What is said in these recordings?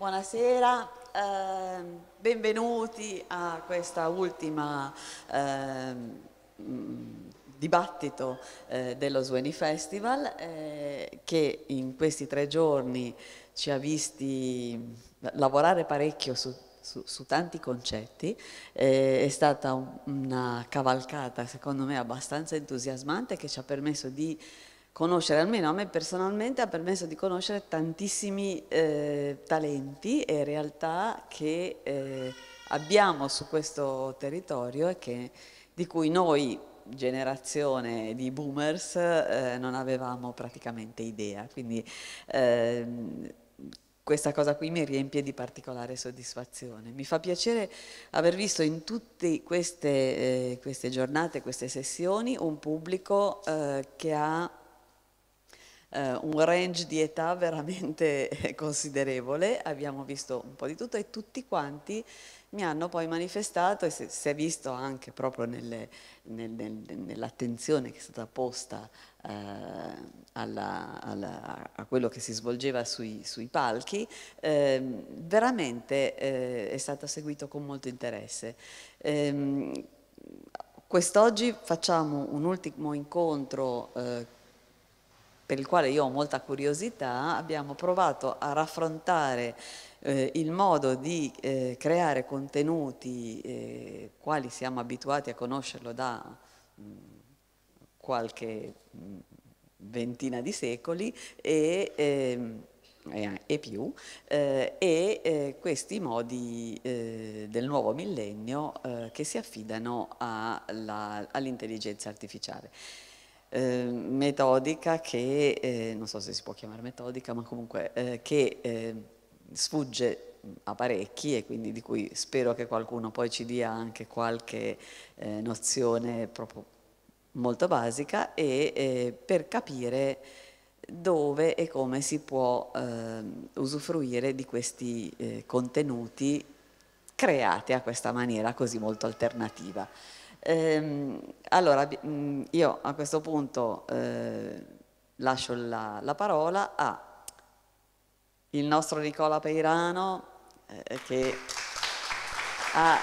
Buonasera, eh, benvenuti a questa ultima eh, dibattito eh, dello Sweni Festival eh, che in questi tre giorni ci ha visti lavorare parecchio su su, su, tanti concetti, eh, è stata una cavalcata secondo me abbastanza entusiasmante che ci ha permesso di conoscere, almeno a me personalmente ha permesso di conoscere tantissimi eh, talenti e realtà che eh, abbiamo su questo territorio e che, di cui noi generazione di boomers eh, non avevamo praticamente idea, quindi ehm, questa cosa qui mi riempie di particolare soddisfazione. Mi fa piacere aver visto in tutte queste, eh, queste giornate, queste sessioni, un pubblico eh, che ha eh, un range di età veramente considerevole, abbiamo visto un po' di tutto e tutti quanti mi hanno poi manifestato, e si è visto anche proprio nelle, nel, nel, nell'attenzione che è stata posta eh, alla, alla, a quello che si svolgeva sui, sui palchi, eh, veramente eh, è stato seguito con molto interesse. Ehm, quest'oggi facciamo un ultimo incontro eh, per il quale io ho molta curiosità, abbiamo provato a raffrontare eh, il modo di eh, creare contenuti eh, quali siamo abituati a conoscerlo da mh, mm, qualche mh, mm, ventina di secoli e, ehm, e, e più, eh, e eh, questi modi eh, del nuovo millennio che si affidano all'intelligenza artificiale eh, metodica che, eh, non so se si può chiamare metodica, ma comunque eh, che ehm, sfugge a parecchi e quindi di cui spero che qualcuno poi ci dia anche qualche eh, nozione proprio molto basica e eh, per capire dove e come si può ehm, usufruire di questi eh, contenuti creati a questa maniera così molto alternativa. Ehm, allora, mm, io a questo punto eh, lascio la, la parola al nostro Nicola Peirano eh, che ha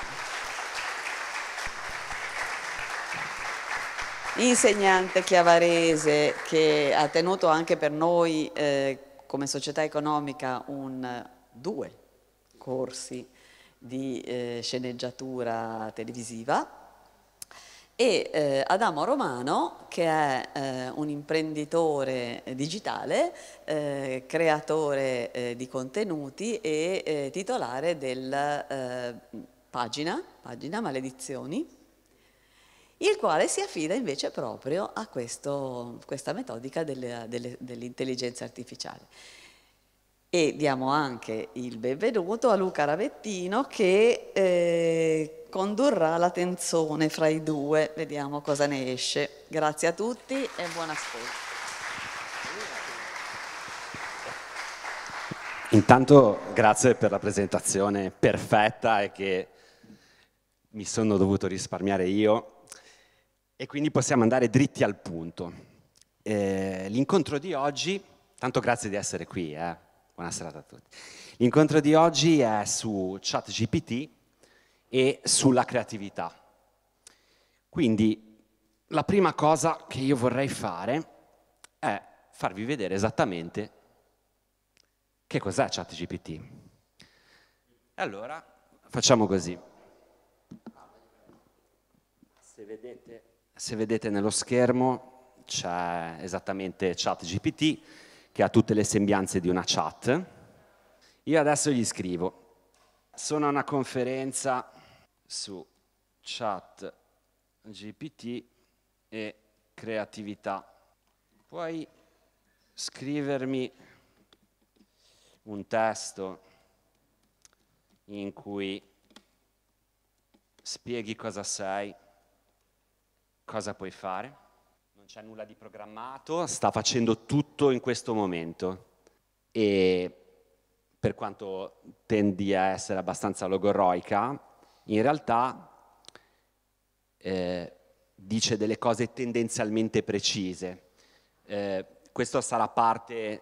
insegnante chiavarese che ha tenuto anche per noi eh, come società economica un, due corsi di eh, sceneggiatura televisiva e eh, Adamo Romano, che è eh, un imprenditore eh, digitale, eh, creatore eh, di contenuti e eh, titolare della pagina, pagina Maledizioni, il quale si affida invece proprio a questo, questa metodica dell'intelligenza dell artificiale e diamo anche il benvenuto a Luca Ravettino che eh, condurrà la tenzone fra i due, vediamo cosa ne esce. Grazie a tutti e buon ascolto. Intanto grazie per la presentazione perfetta e che mi sono dovuto risparmiare io e quindi possiamo andare dritti al punto. Eh, l'incontro di oggi, tanto grazie di essere qui, eh, Buona serata a tutti. L'incontro di oggi è su ChatGPT e sulla creatività. Quindi la prima cosa che io vorrei fare è farvi vedere esattamente che cos'è ChatGPT. Allora, facciamo così. Se vedete, se vedete nello schermo c'è esattamente ChatGPT che ha tutte le sembianze di una chat. Io adesso gli scrivo. Sono a una conferenza su chat GPT e creatività. Puoi scrivermi un testo in cui spieghi cosa sei, cosa puoi fare? c'è nulla di programmato, sta facendo tutto in questo momento e per quanto tendi a essere abbastanza logoroica, in realtà eh, dice delle cose tendenzialmente precise. Eh, questo sarà parte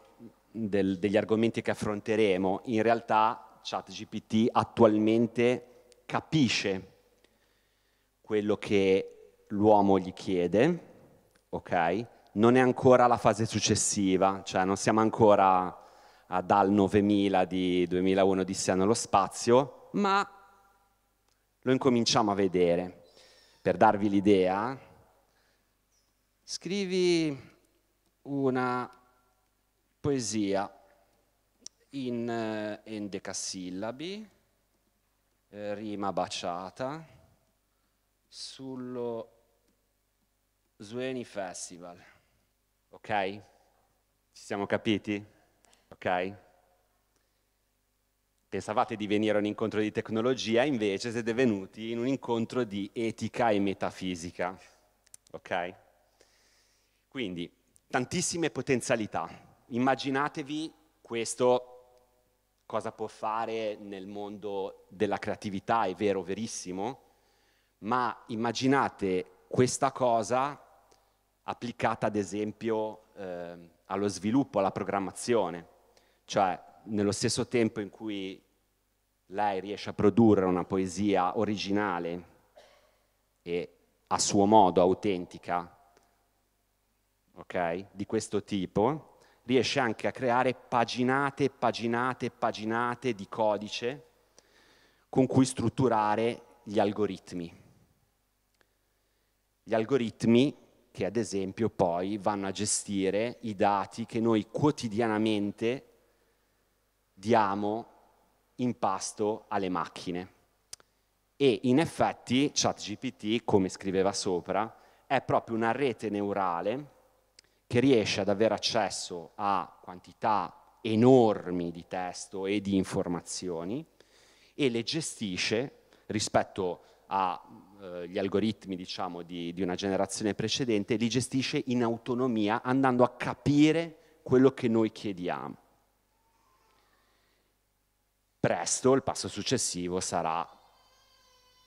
del, degli argomenti che affronteremo. In realtà ChatGPT attualmente capisce quello che l'uomo gli chiede ok? Non è ancora la fase successiva, cioè non siamo ancora dal 9000 di 2001 di Sia nello spazio, ma lo incominciamo a vedere. Per darvi l'idea, scrivi una poesia in endecasillabi, eh, eh, rima baciata, sullo Sweeney Festival, ok? Ci siamo capiti? Ok? Pensavate di venire a un incontro di tecnologia, invece siete venuti in un incontro di etica e metafisica, ok? Quindi, tantissime potenzialità. Immaginatevi questo cosa può fare nel mondo della creatività, è vero, verissimo, ma immaginate questa cosa applicata ad esempio eh, allo sviluppo, alla programmazione, cioè nello stesso tempo in cui lei riesce a produrre una poesia originale e a suo modo autentica, okay, di questo tipo, riesce anche a creare paginate, paginate, paginate di codice con cui strutturare gli algoritmi. Gli algoritmi che ad esempio poi vanno a gestire i dati che noi quotidianamente diamo in pasto alle macchine. E in effetti ChatGPT, come scriveva sopra, è proprio una rete neurale che riesce ad avere accesso a quantità enormi di testo e di informazioni e le gestisce rispetto a eh, gli algoritmi diciamo, di, di, una generazione precedente, li gestisce in autonomia andando a capire quello che noi chiediamo. Presto il passo successivo sarà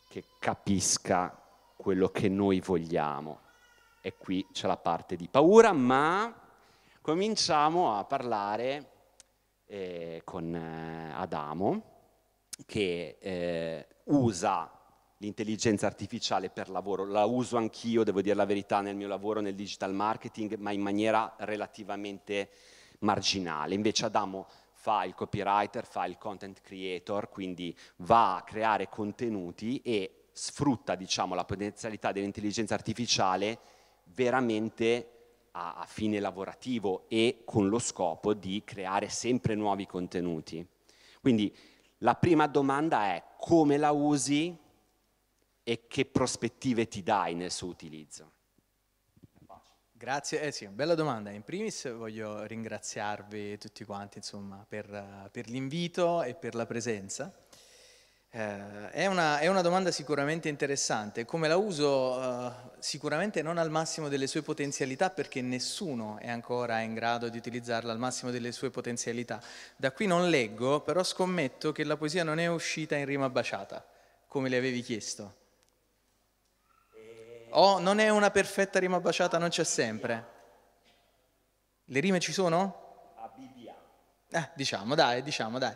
che capisca quello che noi vogliamo. E qui c'è la parte di paura, ma cominciamo a parlare eh, con eh, Adamo che eh, usa l'intelligenza artificiale per lavoro. La uso anch'io, devo dire la verità, nel mio lavoro nel digital marketing, ma in maniera relativamente marginale. Invece Adamo fa il copywriter, fa il content creator, quindi va a creare contenuti e sfrutta diciamo, la potenzialità dell'intelligenza artificiale veramente a, a fine lavorativo e con lo scopo di creare sempre nuovi contenuti. Quindi la prima domanda è come la usi, e che prospettive ti dai nel suo utilizzo? Grazie, eh sì, bella domanda. In primis voglio ringraziarvi tutti quanti insomma, per, per l'invito e per la presenza. Eh, è, una, è, una, domanda sicuramente interessante, come la uso eh, sicuramente non al massimo delle sue potenzialità perché nessuno è ancora in grado di utilizzarla al massimo delle sue potenzialità. Da qui non leggo, però scommetto che la poesia non è uscita in rima baciata, come le avevi chiesto Oh, non è una perfetta rima baciata, non c'è sempre. Le rime ci sono? A Bibbia. Eh, diciamo, dai, diciamo, dai.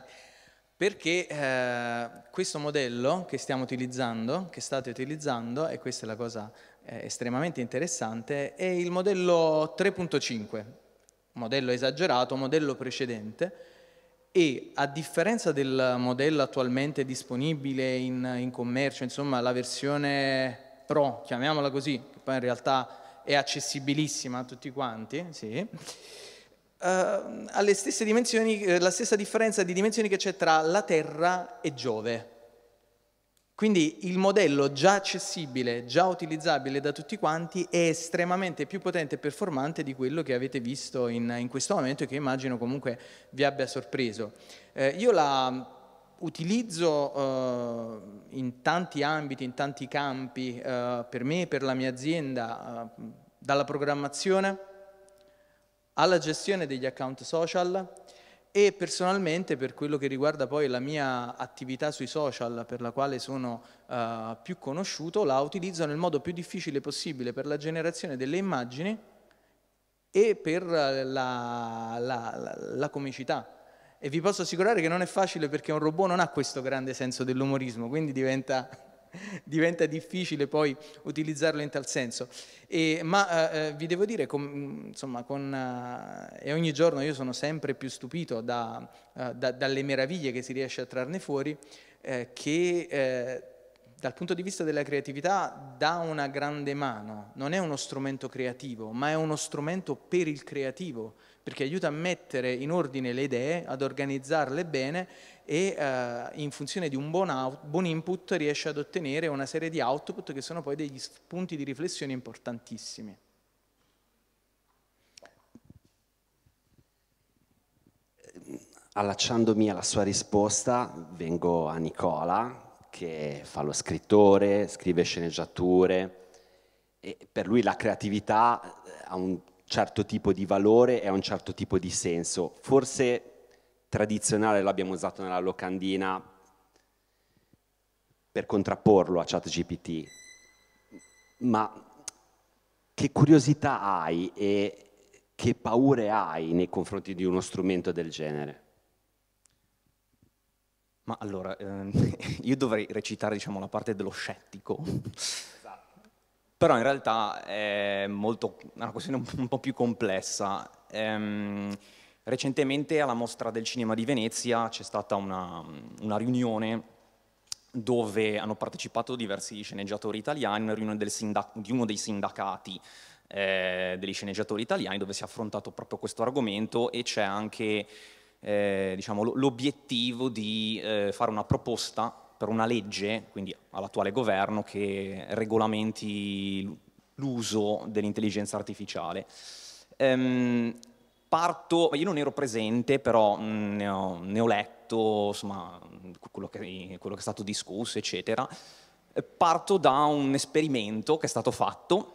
Perché eh, questo modello che stiamo utilizzando, che state utilizzando, e questa è la cosa eh, estremamente interessante, è il modello 3.5, modello esagerato, modello precedente, e a differenza del modello attualmente disponibile in, in commercio, insomma la versione pro, chiamiamola così, che poi in realtà è accessibilissima a tutti quanti, sì, ha eh, le stesse dimensioni, eh, la stessa differenza di dimensioni che c'è tra la Terra e Giove. Quindi il modello già accessibile, già utilizzabile da tutti quanti, è estremamente più potente e performante di quello che avete visto in, in questo momento e che immagino comunque vi abbia sorpreso. Eh, io la utilizzo eh, in tanti ambiti, in tanti campi, eh, per me, e per la mia azienda, eh, dalla programmazione alla gestione degli account social e personalmente per quello che riguarda poi la mia attività sui social per la quale sono eh, più conosciuto, la utilizzo nel modo più difficile possibile per la generazione delle immagini e per la, la, la, la comicità e vi posso assicurare che non è facile perché un robot non ha questo grande senso dell'umorismo, quindi diventa, diventa difficile poi utilizzarlo in tal senso. E, ma eh, eh, vi devo dire, com, insomma, con, eh, e ogni giorno io sono sempre più stupito da, eh, da, dalle meraviglie che si riesce a trarne fuori, eh, che eh, dal punto di vista della creatività dà una grande mano, non è uno strumento creativo, ma è uno strumento per il creativo perché aiuta a mettere in ordine le idee, ad organizzarle bene e eh, in funzione di un buon, out, buon, input riesce ad ottenere una serie di output che sono poi degli spunti di riflessione importantissimi. Allacciandomi alla sua risposta vengo a Nicola che fa lo scrittore, scrive sceneggiature e per lui la creatività eh, ha un certo tipo di valore e a un certo tipo di senso. Forse tradizionale l'abbiamo usato nella locandina per contrapporlo a ChatGPT, ma che curiosità hai e che paure hai nei confronti di uno strumento del genere? Ma allora, ehm, io dovrei recitare diciamo, la parte dello scettico però in realtà è molto, una questione un po' più complessa. Ehm, recentemente alla Mostra del Cinema di Venezia c'è stata una, una riunione dove hanno partecipato diversi sceneggiatori italiani, una riunione di uno dei sindacati eh, degli sceneggiatori italiani dove si è affrontato proprio questo argomento e c'è anche eh, diciamo, l'obiettivo di eh, fare una proposta per una legge, quindi all'attuale governo, che regolamenti l'uso dell'intelligenza artificiale. Ehm, parto, io non ero presente, però mm, ne ho, ne ho letto insomma, quello, che, quello che è stato discusso, eccetera. Parto da un esperimento che è stato fatto.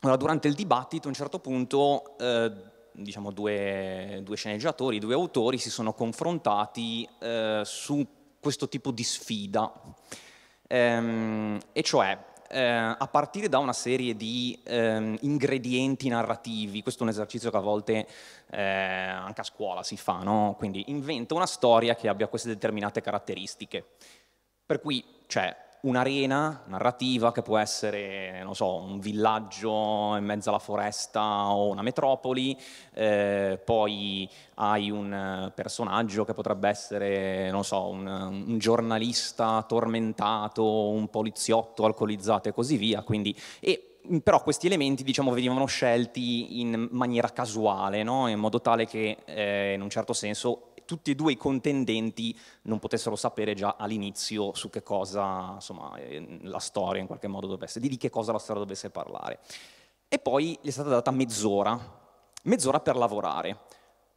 Allora, durante il dibattito, a un certo punto, eh, diciamo, due, due, sceneggiatori, due autori si sono confrontati eh, su questo tipo di sfida, ehm, e cioè eh, a partire da una serie di ehm, ingredienti narrativi, questo è un esercizio che a volte eh, anche a scuola si fa, no? quindi inventa una storia che abbia queste determinate caratteristiche, per cui c'è cioè, un'arena narrativa che può essere, non so, un villaggio in mezzo alla foresta o una metropoli, eh, poi hai un personaggio che potrebbe essere, non so, un, un, giornalista tormentato, un poliziotto alcolizzato e così via, quindi... E, però questi elementi diciamo, venivano scelti in maniera casuale, no? in modo tale che eh, in un certo senso tutti e due i contendenti non potessero sapere già all'inizio su che cosa insomma, ehm, la storia in qualche modo dovesse, di che cosa la storia dovesse parlare. E poi gli è stata data mezz'ora, mezz'ora per lavorare.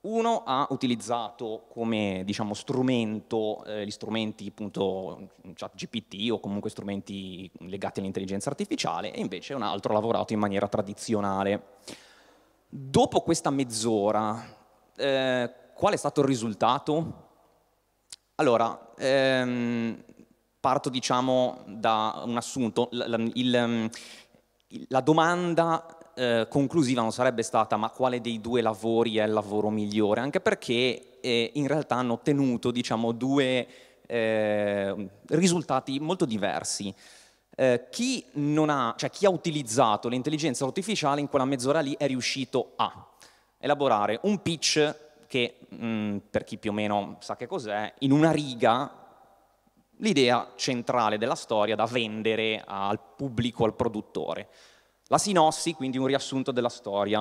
Uno ha utilizzato come diciamo, strumento eh, gli strumenti appunto chat GPT o comunque strumenti legati all'intelligenza artificiale e invece un altro ha lavorato in maniera tradizionale. Dopo questa mezz'ora, eh, qual è stato il risultato? Allora, ehm, parto diciamo da un assunto, la, il, la domanda eh, conclusiva non sarebbe stata ma quale dei due lavori è il lavoro migliore, anche perché eh, in realtà hanno ottenuto diciamo, due eh, risultati molto diversi. Eh, chi ha, cioè, chi ha utilizzato l'intelligenza artificiale in quella mezz'ora lì è riuscito a elaborare un pitch che mh, mm, per chi più o meno sa che cos'è, in una riga l'idea centrale della storia da vendere al pubblico, al produttore. La sinossi, quindi un riassunto della storia.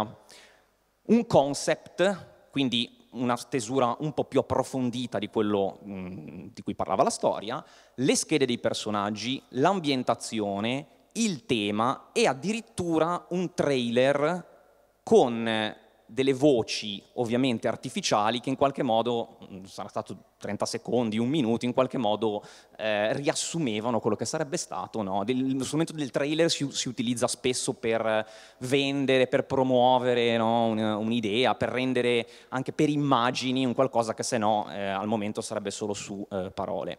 Un concept, quindi una stesura un po' più approfondita di quello mh, mm, di cui parlava la storia, le schede dei personaggi, l'ambientazione, il tema e addirittura un trailer con delle voci ovviamente artificiali che in qualche modo, mm, sarà stato 30 secondi, un minuto, in qualche modo eh, riassumevano quello che sarebbe stato. No? Del, lo strumento del trailer si, si, utilizza spesso per vendere, per promuovere no? un'idea, per rendere anche per immagini un qualcosa che se no eh, al momento sarebbe solo su eh, parole.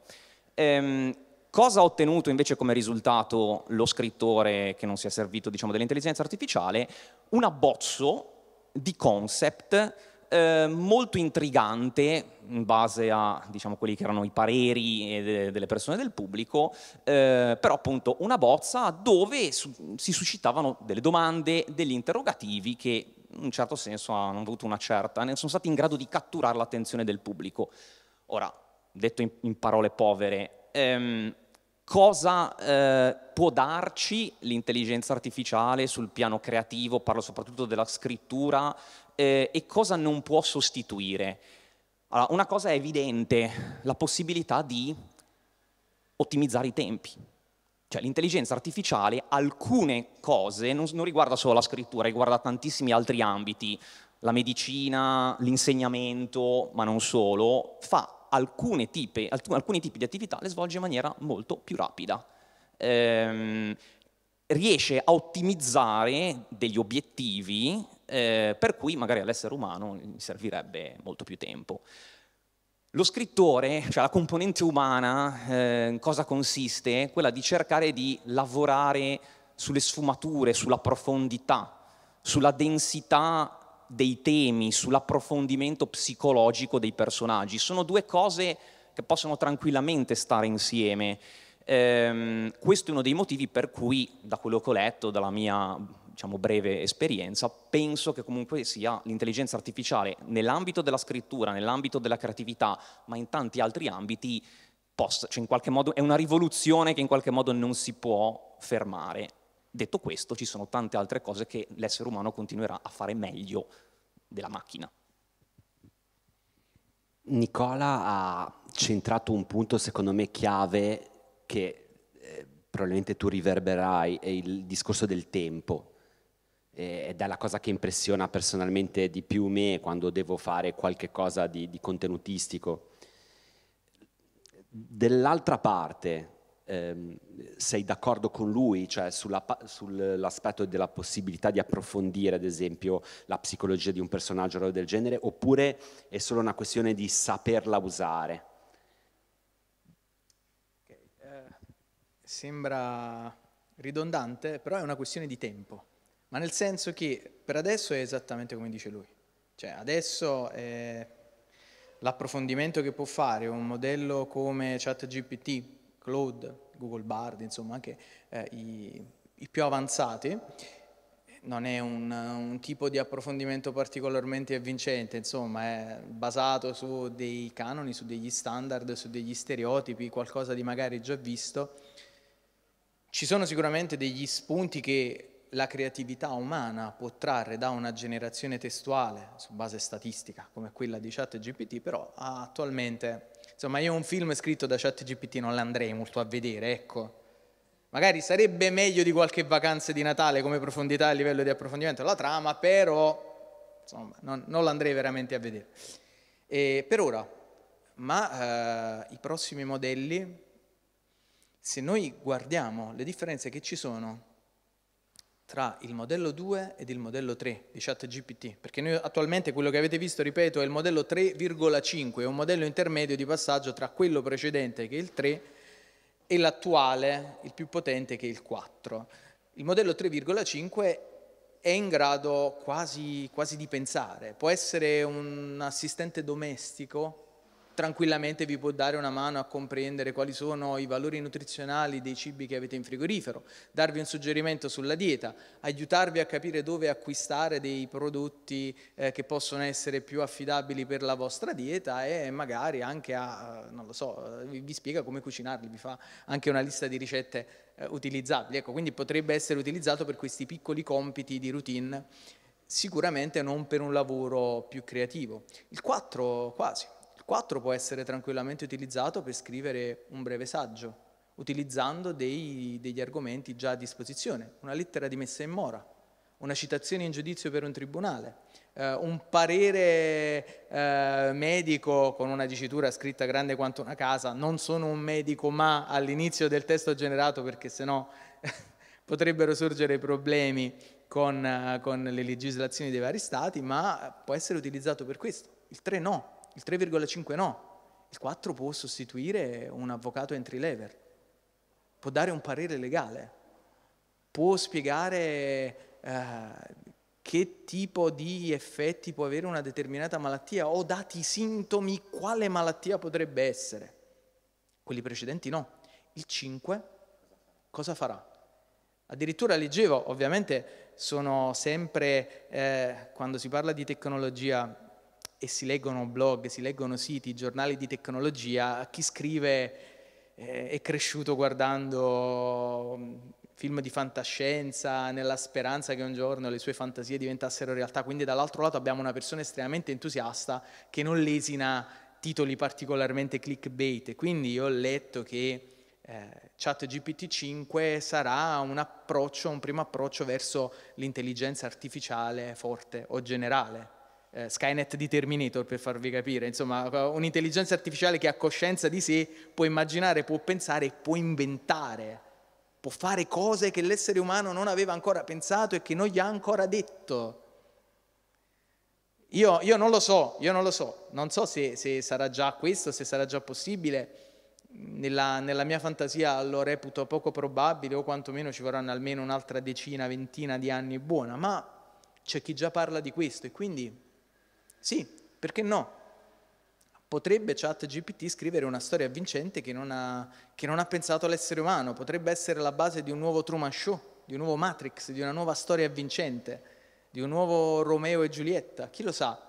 Ehm, Cosa ha ottenuto invece come risultato lo scrittore che non si è servito diciamo, dell'intelligenza artificiale? Un abbozzo di concept eh, molto intrigante in base a diciamo, quelli che erano i pareri delle persone del pubblico, eh, però appunto una bozza dove su si suscitavano delle domande, degli interrogativi che in un certo senso hanno avuto una certa, ne sono stati in grado di catturare l'attenzione del pubblico. Ora, detto in, in parole povere, ehm, cosa eh, può darci l'intelligenza artificiale sul piano creativo, parlo soprattutto della scrittura, eh, e cosa non può sostituire. Allora, una cosa è evidente, la possibilità di ottimizzare i tempi. Cioè l'intelligenza artificiale alcune cose non, non riguarda solo la scrittura, riguarda tantissimi altri ambiti, la medicina, l'insegnamento, ma non solo, fa alcuni tipi, alcuni tipi di attività le svolge in maniera molto più rapida. Ehm, riesce a ottimizzare degli obiettivi eh, per cui magari all'essere umano gli servirebbe molto più tempo. Lo scrittore, cioè la componente umana, eh, cosa consiste? Quella di cercare di lavorare sulle sfumature, sulla profondità, sulla densità dei temi, sull'approfondimento psicologico dei personaggi. Sono due cose che possono tranquillamente stare insieme. Ehm, questo è uno dei motivi per cui, da quello che ho letto, dalla mia diciamo, breve esperienza, penso che comunque sia l'intelligenza artificiale nell'ambito della scrittura, nell'ambito della creatività, ma in tanti altri ambiti, possa, cioè in qualche modo, è una rivoluzione che in qualche modo non si può fermare. Detto questo, ci sono tante altre cose che l'essere umano continuerà a fare meglio della macchina. Nicola ha centrato un punto secondo me chiave che eh, probabilmente tu riverberai, è il discorso del tempo. Ed è la cosa che impressiona personalmente di più me quando devo fare qualche cosa di, di contenutistico. Dell'altra parte, ehm, sei d'accordo con lui, cioè sulla, sull'aspetto della possibilità di approfondire, ad esempio, la psicologia di un personaggio o del genere, oppure è solo una questione di saperla usare? Okay. Eh, sembra ridondante, però è una questione di tempo, ma nel senso che per adesso è esattamente come dice lui. Cioè, adesso eh, l'approfondimento che può fare un modello come ChatGPT cloud, Google Bard, insomma anche eh, i, i, più avanzati. Non è un, un, tipo di approfondimento particolarmente avvincente, insomma è basato su dei canoni, su degli standard, su degli stereotipi, qualcosa di magari già visto. Ci sono sicuramente degli spunti che la creatività umana può trarre da una generazione testuale su base statistica come quella di ChatGPT, però attualmente insomma io un film scritto da ChatGPT non l'andrei molto a vedere, ecco. Magari sarebbe meglio di qualche vacanza di Natale come profondità a livello di approfondimento della trama, però insomma, non, non l'andrei veramente a vedere. E per ora, ma eh, i prossimi modelli, se noi guardiamo le differenze che ci sono tra il modello 2 ed il modello 3 di ChatGPT, perché noi attualmente quello che avete visto, ripeto, è il modello 3,5, è un modello intermedio di passaggio tra quello precedente che è il 3 e l'attuale, il più potente che è il 4. Il modello 3,5 è in grado quasi, quasi di pensare, può essere un assistente domestico tranquillamente vi può dare una mano a comprendere quali sono i valori nutrizionali dei cibi che avete in frigorifero, darvi un suggerimento sulla dieta, aiutarvi a capire dove acquistare dei prodotti eh, che possono essere più affidabili per la vostra dieta e magari anche a, non lo so, vi spiega come cucinarli, vi fa anche una lista di ricette eh, utilizzabili. Ecco, quindi potrebbe essere utilizzato per questi piccoli compiti di routine, sicuramente non per un lavoro più creativo. Il 4 quasi. 4 può essere tranquillamente utilizzato per scrivere un breve saggio, utilizzando dei, degli argomenti già a disposizione, una lettera di messa in mora, una citazione in giudizio per un tribunale, eh, un parere eh, medico con una dicitura scritta grande quanto una casa, non sono un medico ma all'inizio del testo generato perché sennò potrebbero sorgere problemi con, eh, con le legislazioni dei vari stati, ma può essere utilizzato per questo. Il 3 no, il 3,5 no, il 4 può sostituire un avvocato entry level, può dare un parere legale, può spiegare eh, che tipo di effetti può avere una determinata malattia o dati i sintomi quale malattia potrebbe essere. Quelli precedenti no. Il 5 cosa farà? Addirittura leggevo, ovviamente sono sempre, eh, quando si parla di tecnologia, e si leggono blog, si leggono siti, giornali di tecnologia, chi scrive eh, è cresciuto guardando mm, film di fantascienza nella speranza che un giorno le sue fantasie diventassero realtà. Quindi dall'altro lato abbiamo una persona estremamente entusiasta che non lesina titoli particolarmente clickbait. Quindi io ho letto che eh, ChatGPT 5 sarà un approccio, un primo approccio verso l'intelligenza artificiale forte o generale eh, Skynet di Terminator per farvi capire, insomma un'intelligenza artificiale che ha coscienza di sé può immaginare, può pensare, può inventare, può fare cose che l'essere umano non aveva ancora pensato e che non gli ha ancora detto. Io, io non lo so, io non lo so, non so se, se sarà già questo, se sarà già possibile. Nella, nella, mia fantasia lo reputo poco probabile o quantomeno ci vorranno almeno un'altra decina, ventina di anni buona, ma c'è chi già parla di questo e quindi sì, perché no? Potrebbe ChatGPT scrivere una storia avvincente che non, ha, che non ha pensato all'essere umano, potrebbe essere la base di un nuovo Truman Show, di un nuovo Matrix, di una nuova storia avvincente, di un nuovo Romeo e Giulietta, chi lo sa?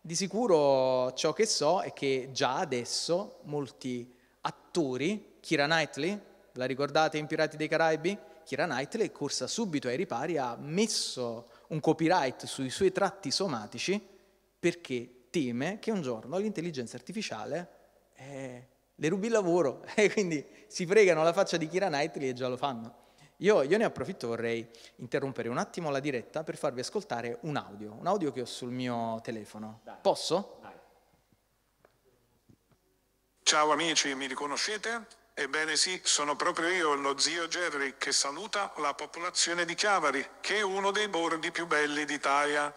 Di sicuro ciò che so è che già adesso molti attori, Kira Knightley, la ricordate in Pirati dei Caraibi? Kira Knightley, corsa subito ai ripari, ha messo un copyright sui suoi tratti somatici perché teme che un giorno l'intelligenza artificiale eh, le rubi il lavoro e quindi si fregano la faccia di Kira Knightley e già lo fanno. Io, io, ne approfitto, vorrei interrompere un attimo la diretta per farvi ascoltare un audio, un audio che ho sul mio telefono. Dai. Posso? Dai. Ciao amici, mi riconoscete? Ebbene sì, sono proprio io, lo zio Jerry, che saluta la popolazione di Chiavari, che è uno dei borghi più belli d'Italia.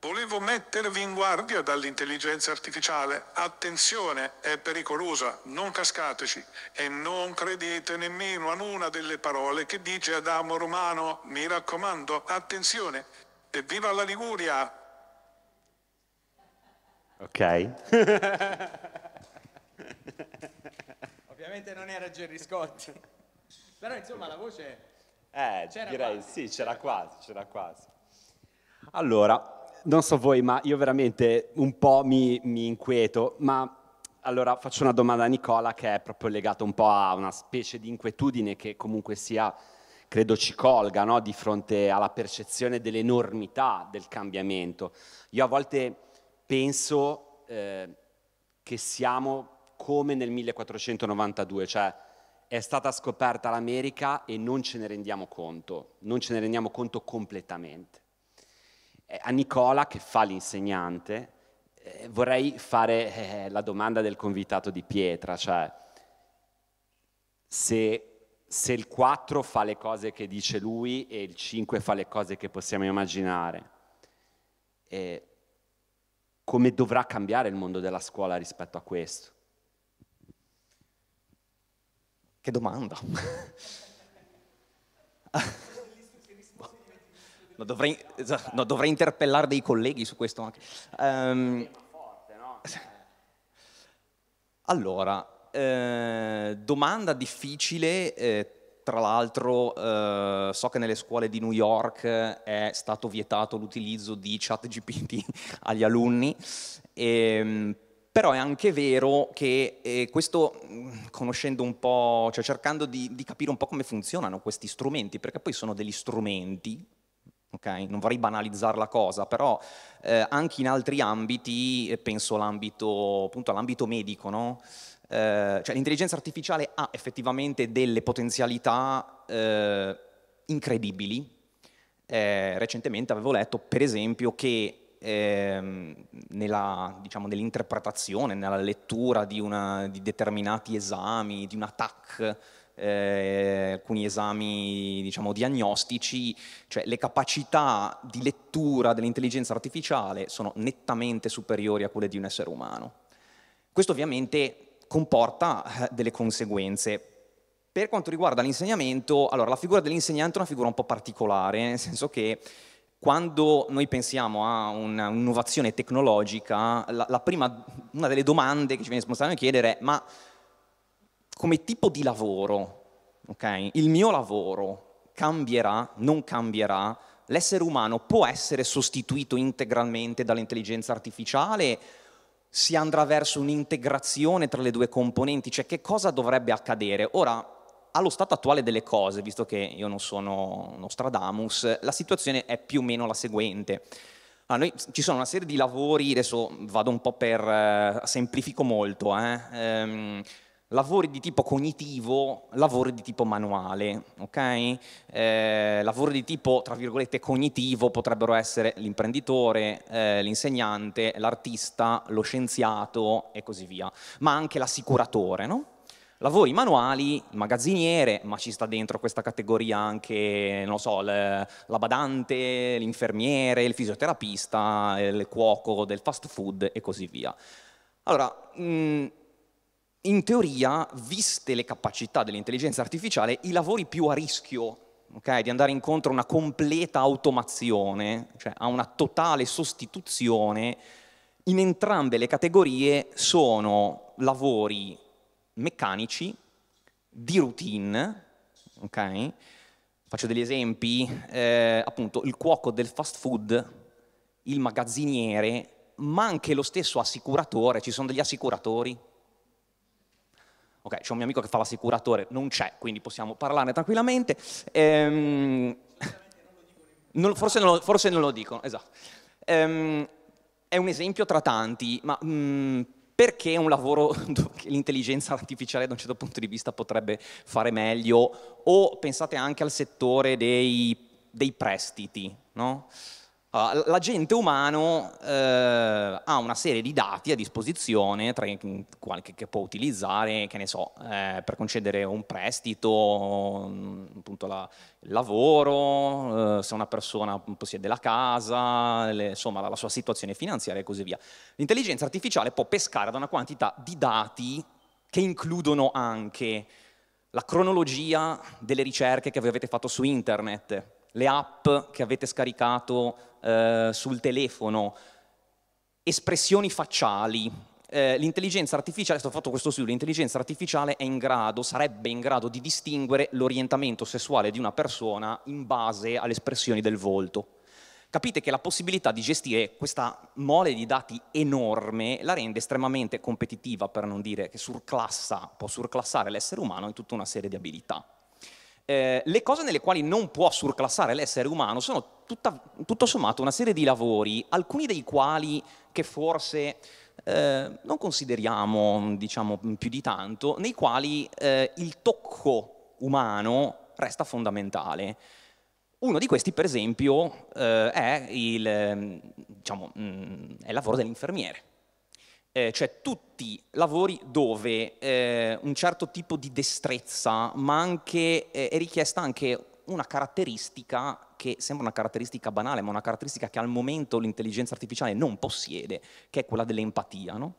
Volevo mettervi in guardia dall'intelligenza artificiale. Attenzione, è pericolosa, non cascateci. E non credete nemmeno a una delle parole che dice Adamo Romano. Mi raccomando, attenzione. E viva la Liguria! Ok. Ovviamente non era Gerry Scott. Però insomma la voce... Eh, c'era direi qua. sì, c'era quasi, c'era quasi. Allora, non so voi, ma io veramente un po' mi, mi inquieto, ma allora faccio una domanda a Nicola che è proprio legata un po' a una specie di inquietudine che comunque sia, credo ci colga no? di fronte alla percezione dell'enormità del cambiamento. Io a volte penso eh, che siamo come nel 1492, cioè è stata scoperta l'America e non ce ne rendiamo conto, non ce ne rendiamo conto completamente. Eh, a Nicola che fa l'insegnante eh, vorrei fare eh, la domanda del convitato di pietra, cioè se, se, il 4 fa le cose che dice lui e il 5 fa le cose che possiamo immaginare, eh, come dovrà cambiare il mondo della scuola rispetto a questo? Che domanda! No, dovrei, no, dovrei, interpellare dei colleghi su questo anche. Um, allora, eh, domanda difficile, eh, tra l'altro eh, so che nelle scuole di New York eh, è stato vietato l'utilizzo di chat GPT agli alunni, ehm, però è anche vero che eh, questo, mm, conoscendo un po', cioè cercando di, di capire un po' come funzionano questi strumenti, perché poi sono degli strumenti, Okay? Non vorrei banalizzare la cosa, però eh, anche in altri ambiti, penso all'ambito, all medico, no? eh, cioè, l'intelligenza artificiale ha effettivamente delle potenzialità eh, incredibili. Eh, recentemente avevo letto, per esempio, che ehm, nella, diciamo, nell'interpretazione, nella lettura di, una, di, determinati esami, di un attack eh, alcuni esami diciamo, diagnostici, cioè le capacità di lettura dell'intelligenza artificiale sono nettamente superiori a quelle di un essere umano. Questo ovviamente comporta eh, delle conseguenze. Per quanto riguarda l'insegnamento, allora la figura dell'insegnante è una figura un po' particolare, nel senso che quando noi pensiamo a un'innovazione tecnologica, la, la prima, una delle domande che ci viene spontaneo chiedere è ma come tipo di lavoro, okay? il mio lavoro cambierà, non cambierà, l'essere umano può essere sostituito integralmente dall'intelligenza artificiale, si andrà verso un'integrazione tra le due componenti, cioè che cosa dovrebbe accadere? Ora, allo stato attuale delle cose, visto che io non sono Nostradamus, la situazione è più o meno la seguente. Allora, ah, noi, ci sono una serie di lavori, adesso vado un po' per... Eh, semplifico molto, eh, ehm, lavori di tipo cognitivo, lavori di tipo manuale, ok? Eh, lavori di tipo, tra virgolette, cognitivo potrebbero essere l'imprenditore, eh, l'insegnante, l'artista, lo scienziato e così via, ma anche l'assicuratore, no? Lavori manuali, magazziniere, ma ci sta dentro questa categoria anche, non so, le, la badante, l'infermiere, il fisioterapista, il cuoco del fast food e così via. Allora, mh, in teoria, viste le capacità dell'intelligenza artificiale, i lavori più a rischio okay, di andare incontro a una completa automazione, cioè a una totale sostituzione, in entrambe le categorie sono lavori meccanici, di routine, okay? faccio degli esempi, eh, appunto il cuoco del fast food, il magazziniere, ma anche lo stesso assicuratore, ci sono degli assicuratori ok, c'è un mio amico che fa l'assicuratore, non c'è, quindi possiamo parlarne tranquillamente. Ehm, non, forse, non lo, forse, non lo, dicono, esatto. Ehm, è un esempio tra tanti, ma mh, mm, perché un lavoro che l'intelligenza artificiale da un certo punto di vista potrebbe fare meglio? O pensate anche al settore dei, dei prestiti, no? l'agente umano eh, ha una serie di dati a disposizione i, qualche, che può utilizzare, che ne so, eh, per concedere un prestito, appunto la, il lavoro, eh, se una persona possiede la casa, le, insomma la, la sua situazione finanziaria e così via. L'intelligenza artificiale può pescare da una quantità di dati che includono anche la cronologia delle ricerche che avete fatto su internet, le app che avete scaricato eh, sul telefono, espressioni facciali. Eh, l'intelligenza artificiale, ho fatto questo studio, l'intelligenza artificiale è in grado, sarebbe in grado di distinguere l'orientamento sessuale di una persona in base alle espressioni del volto. Capite che la possibilità di gestire questa mole di dati enorme la rende estremamente competitiva, per non dire che surclassa, può surclassare l'essere umano in tutta una serie di abilità eh, le cose nelle quali non può surclassare l'essere umano sono tutta, tutto sommato una serie di lavori, alcuni dei quali che forse eh, non consideriamo diciamo, più di tanto, nei quali eh, il tocco umano resta fondamentale. Uno di questi, per esempio, eh, è, il, ehm, diciamo, mh, mm, è il lavoro dell'infermiere eh, cioè tutti lavori dove eh, un certo tipo di destrezza, ma anche eh, è richiesta anche una caratteristica che sembra una caratteristica banale, ma una caratteristica che al momento l'intelligenza artificiale non possiede, che è quella dell'empatia, no?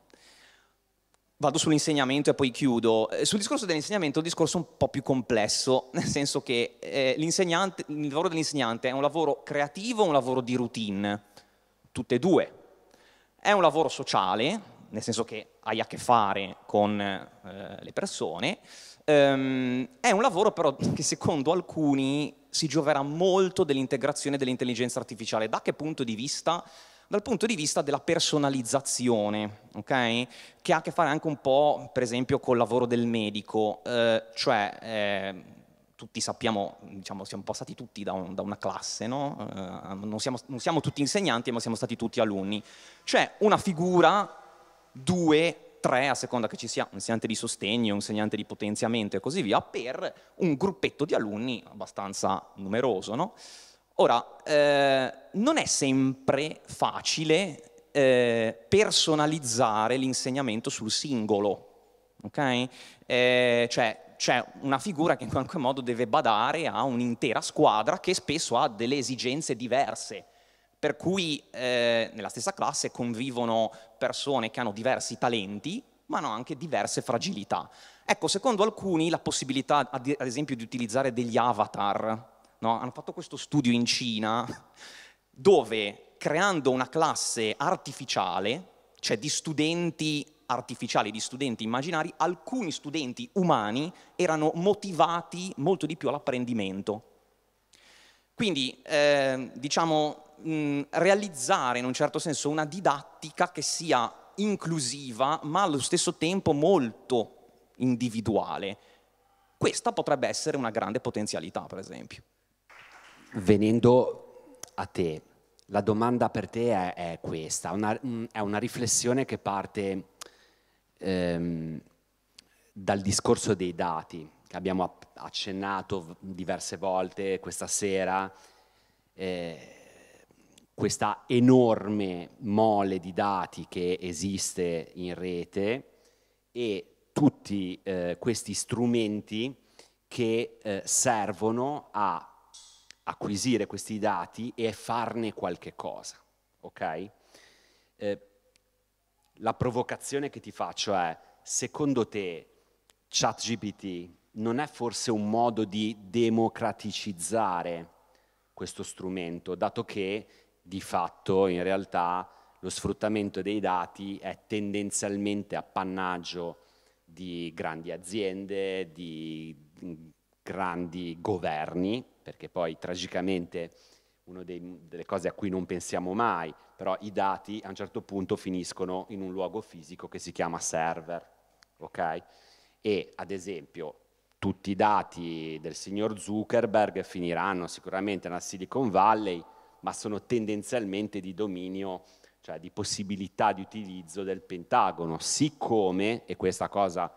Vado sull'insegnamento e poi chiudo. Eh, sul discorso dell'insegnamento è un discorso un po' più complesso, nel senso che eh, il lavoro dell'insegnante è un lavoro creativo o un lavoro di routine? Tutte e due. È un lavoro sociale, nel senso che hai a che fare con eh, le persone, ehm, è un lavoro però che secondo alcuni si gioverà molto dell'integrazione dell'intelligenza artificiale. Da che punto di vista? Dal punto di vista della personalizzazione, okay? che ha a che fare anche un po', per esempio, col lavoro del medico, eh, cioè eh, tutti sappiamo, diciamo, siamo passati tutti da, un, da una classe, no? eh, non, siamo, non siamo tutti insegnanti, ma siamo stati tutti alunni. C'è una figura due, tre, a seconda che ci sia un insegnante di sostegno, un insegnante di potenziamento e così via, per un gruppetto di alunni abbastanza numeroso. No? Ora, eh, non è sempre facile eh, personalizzare l'insegnamento sul singolo, ok? Eh, cioè, c'è una figura che in qualche modo deve badare a un'intera squadra che spesso ha delle esigenze diverse per cui eh, nella stessa classe convivono persone che hanno diversi talenti, ma hanno anche diverse fragilità. Ecco, secondo alcuni la possibilità, ad esempio, di utilizzare degli avatar, no? hanno fatto questo studio in Cina, dove creando una classe artificiale, cioè di studenti artificiali, di studenti immaginari, alcuni studenti umani erano motivati molto di più all'apprendimento. Quindi, eh, diciamo, mh, realizzare in un certo senso una didattica che sia inclusiva ma allo stesso tempo molto individuale. Questa potrebbe essere una grande potenzialità, per esempio. Venendo a te, la domanda per te è, è questa, una, è una riflessione che parte ehm, dal discorso dei dati, che abbiamo accennato diverse volte questa sera. Eh, questa enorme mole di dati che esiste in rete e tutti eh, questi strumenti che eh, servono a acquisire questi dati e farne qualche cosa. Okay? Eh, la provocazione che ti faccio è, secondo te ChatGPT non è forse un modo di democraticizzare questo strumento, dato che di fatto in realtà lo sfruttamento dei dati è tendenzialmente appannaggio di grandi aziende, di mm, grandi governi, perché poi tragicamente una delle cose a cui non pensiamo mai, però i dati a un certo punto finiscono in un luogo fisico che si chiama server, ok? E ad esempio tutti i dati del signor Zuckerberg finiranno sicuramente nella Silicon Valley, ma sono tendenzialmente di dominio, cioè di possibilità di utilizzo del Pentagono, siccome, e questa cosa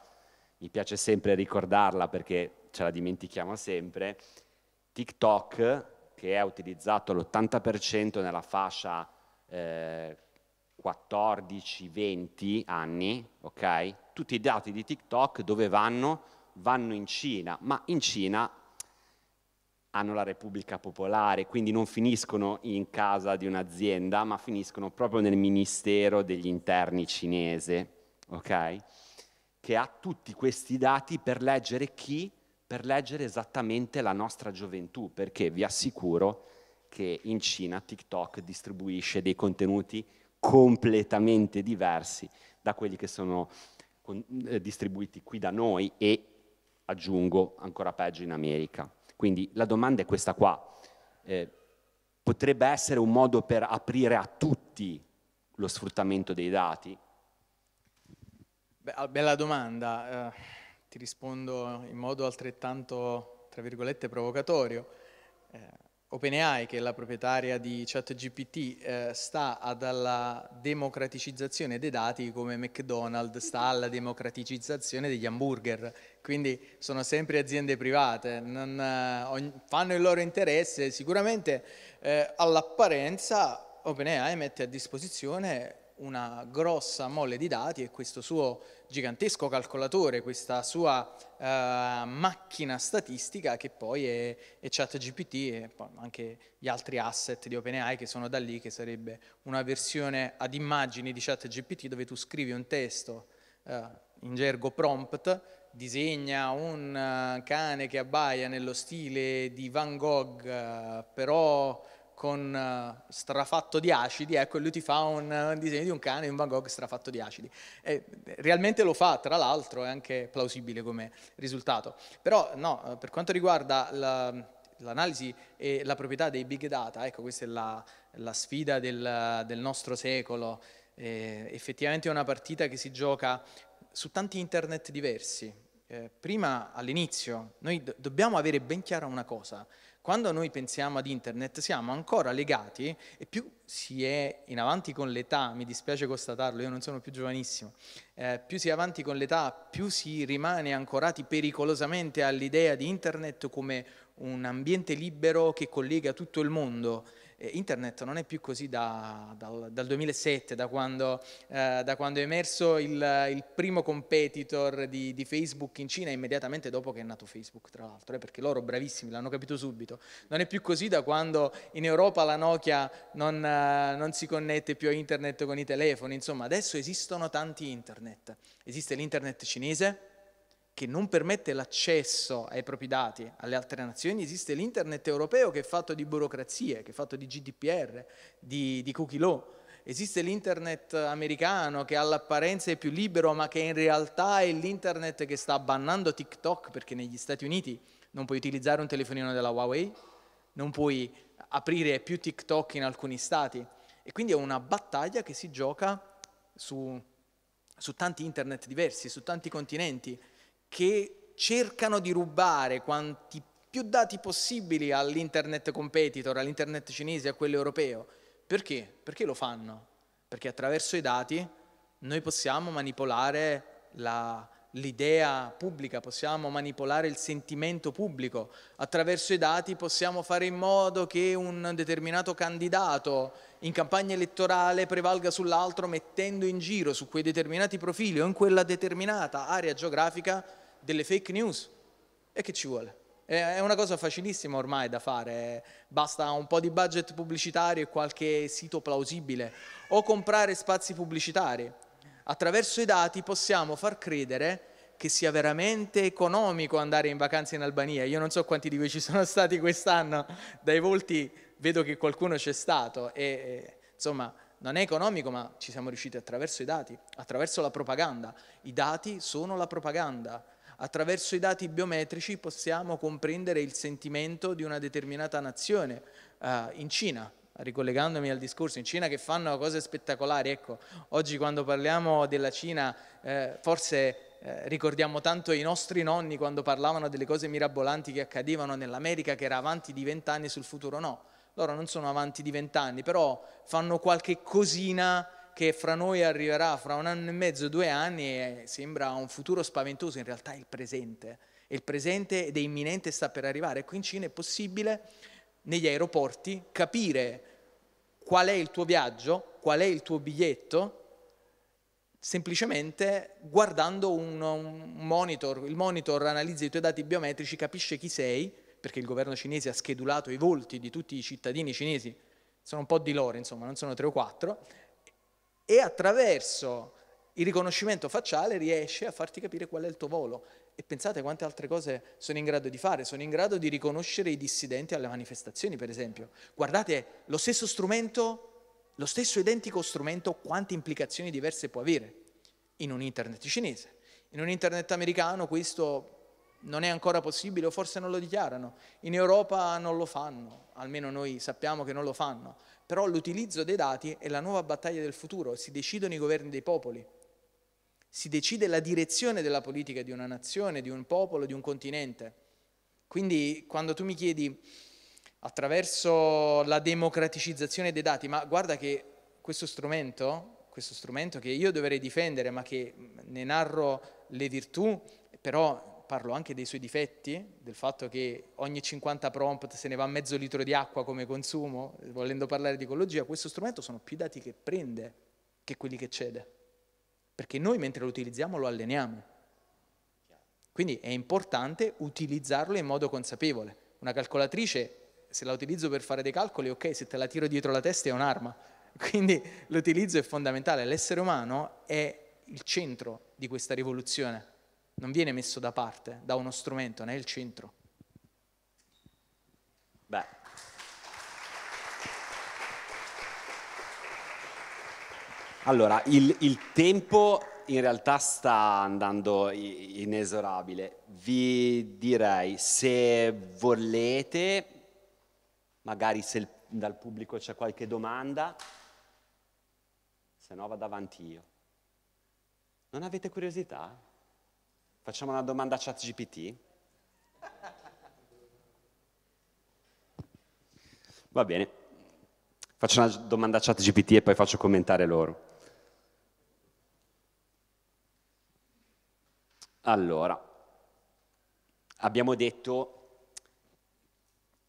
mi piace sempre ricordarla perché ce la dimentichiamo sempre, TikTok, che è utilizzato all'80% nella fascia eh, 14-20 anni, ok? Tutti i dati di TikTok dove vanno? Vanno in Cina, ma in Cina hanno la Repubblica Popolare, quindi non finiscono in casa di un'azienda, ma finiscono proprio nel Ministero degli Interni cinese, ok? Che ha tutti questi dati per leggere chi, per leggere esattamente la nostra gioventù, perché vi assicuro che in Cina TikTok distribuisce dei contenuti completamente diversi da quelli che sono eh, distribuiti qui da noi e aggiungo ancora peggio in America. Quindi la domanda è questa qua. Eh, potrebbe essere un modo per aprire a tutti lo sfruttamento dei dati? Beh, ah, bella domanda, eh, ti rispondo in modo altrettanto, tra virgolette, provocatorio. Eh, OpenAI, che è la proprietaria di ChatGPT, eh, sta alla democraticizzazione dei dati come McDonald's sta alla democraticizzazione degli hamburger. Quindi sono sempre aziende private, non, eh, fanno il loro interesse. Sicuramente eh, all'apparenza OpenAI mette a disposizione una grossa mole di dati e questo suo gigantesco calcolatore, questa sua uh, macchina statistica che poi è, è ChatGPT e poi anche gli altri asset di OpenAI che sono da lì, che sarebbe una versione ad immagini di ChatGPT dove tu scrivi un testo uh, in gergo prompt disegna un eh, cane che abbaia nello stile di Van Gogh, però con eh, strafatto di acidi, ecco, lui ti fa un, eh, un disegno di un cane, un Van Gogh strafatto di acidi. E realmente lo fa, tra l'altro, è anche plausibile come risultato. Però no, eh, per quanto riguarda la, l'analisi e la proprietà dei big data, ecco, questa è la, la sfida del, del, nostro secolo, eh, effettivamente è una partita che si gioca su tanti internet diversi. Eh, prima, all'inizio, noi do- dobbiamo avere ben chiara una cosa, quando noi pensiamo ad internet siamo ancora legati e più si è in avanti con l'età, mi dispiace constatarlo, io non sono più giovanissimo, eh, più si è avanti con l'età, più si rimane ancorati pericolosamente all'idea di internet come un ambiente libero che collega tutto il mondo internet non è più così da, dal, dal, 2007, da quando, eh, da quando è emerso il, il primo competitor di, di, Facebook in Cina, immediatamente dopo che è nato Facebook, tra l'altro, eh, perché loro bravissimi l'hanno capito subito. Non è più così da quando in Europa la Nokia non, eh, non si connette più a internet con i telefoni, insomma adesso esistono tanti internet. Esiste l'internet cinese, che non permette l'accesso ai propri dati alle altre nazioni, esiste l'internet europeo che è fatto di burocrazie, che è fatto di GDPR, di, di cookie law, esiste l'internet americano che all'apparenza è più libero ma che in realtà è l'internet che sta bannando TikTok perché negli Stati Uniti non puoi utilizzare un telefonino della Huawei, non puoi aprire più TikTok in alcuni stati e quindi è una battaglia che si gioca su, su tanti internet diversi, su tanti continenti che cercano di rubare quanti più dati possibili all'internet competitor, all'internet cinese, a quello europeo. Perché? Perché lo fanno? Perché attraverso i dati noi possiamo manipolare la, l'idea pubblica, possiamo manipolare il sentimento pubblico, attraverso i dati possiamo fare in modo che un determinato candidato in campagna elettorale prevalga sull'altro mettendo in giro su quei determinati profili o in quella determinata area geografica delle fake news. E che ci vuole? È una cosa facilissima ormai da fare, basta un po' di budget pubblicitario e qualche sito plausibile o comprare spazi pubblicitari. Attraverso i dati possiamo far credere che sia veramente economico andare in vacanza in Albania. Io non so quanti di voi ci sono stati quest'anno, dai volti vedo che qualcuno c'è stato e, insomma non è economico ma ci siamo riusciti attraverso i dati, attraverso la propaganda. I dati sono la propaganda Attraverso i dati biometrici possiamo comprendere il sentimento di una determinata nazione. Uh, in Cina, ricollegandomi al discorso, in Cina che fanno cose spettacolari, ecco, oggi quando parliamo della Cina eh, forse eh, ricordiamo tanto i nostri nonni quando parlavano delle cose mirabolanti che accadevano nell'America che era avanti di vent'anni sul futuro, no, loro non sono avanti di vent'anni, però fanno qualche cosina che fra noi arriverà fra un anno e mezzo, due anni, sembra un futuro spaventoso, in realtà è il presente. E il presente ed è imminente sta per arrivare. Qui in Cina è possibile, negli aeroporti, capire qual è il tuo viaggio, qual è il tuo biglietto, semplicemente guardando un, un monitor. Il monitor analizza i tuoi dati biometrici, capisce chi sei, perché il governo cinese ha schedulato i volti di tutti i cittadini cinesi, sono un po' di loro, insomma, non sono tre o quattro, e attraverso il riconoscimento facciale riesce a farti capire qual è il tuo volo. E pensate quante altre cose sono in grado di fare, sono in grado di riconoscere i dissidenti alle manifestazioni, per esempio. Guardate, lo stesso strumento, lo stesso identico strumento, quante implicazioni diverse può avere in un internet cinese. In un internet americano questo non è ancora possibile o forse non lo dichiarano. In Europa non lo fanno, almeno noi sappiamo che non lo fanno, però l'utilizzo dei dati è la nuova battaglia del futuro, si decidono i governi dei popoli, si decide la direzione della politica di una nazione, di un popolo, di un continente. Quindi quando tu mi chiedi attraverso la democraticizzazione dei dati, ma guarda che questo strumento, questo strumento che io dovrei difendere, ma che ne narro le virtù, però parlo anche dei suoi difetti, del fatto che ogni 50 prompt se ne va mezzo litro di acqua come consumo, volendo parlare di ecologia, questo strumento sono più dati che prende che quelli che cede, perché noi mentre lo utilizziamo lo alleniamo. Quindi è importante utilizzarlo in modo consapevole. Una calcolatrice, se la utilizzo per fare dei calcoli, ok, se te la tiro dietro la testa è un'arma. Quindi l'utilizzo è fondamentale. L'essere umano è il centro di questa rivoluzione non viene messo da parte da uno strumento, né il centro. Beh. Allora, il, il tempo in realtà sta andando inesorabile. Vi direi, se volete, magari se il, dal pubblico c'è qualche domanda, se no vado avanti io. Non avete curiosità? Facciamo una domanda a ChatGPT. Va bene. Faccio una domanda a ChatGPT e poi faccio commentare loro. Allora, abbiamo detto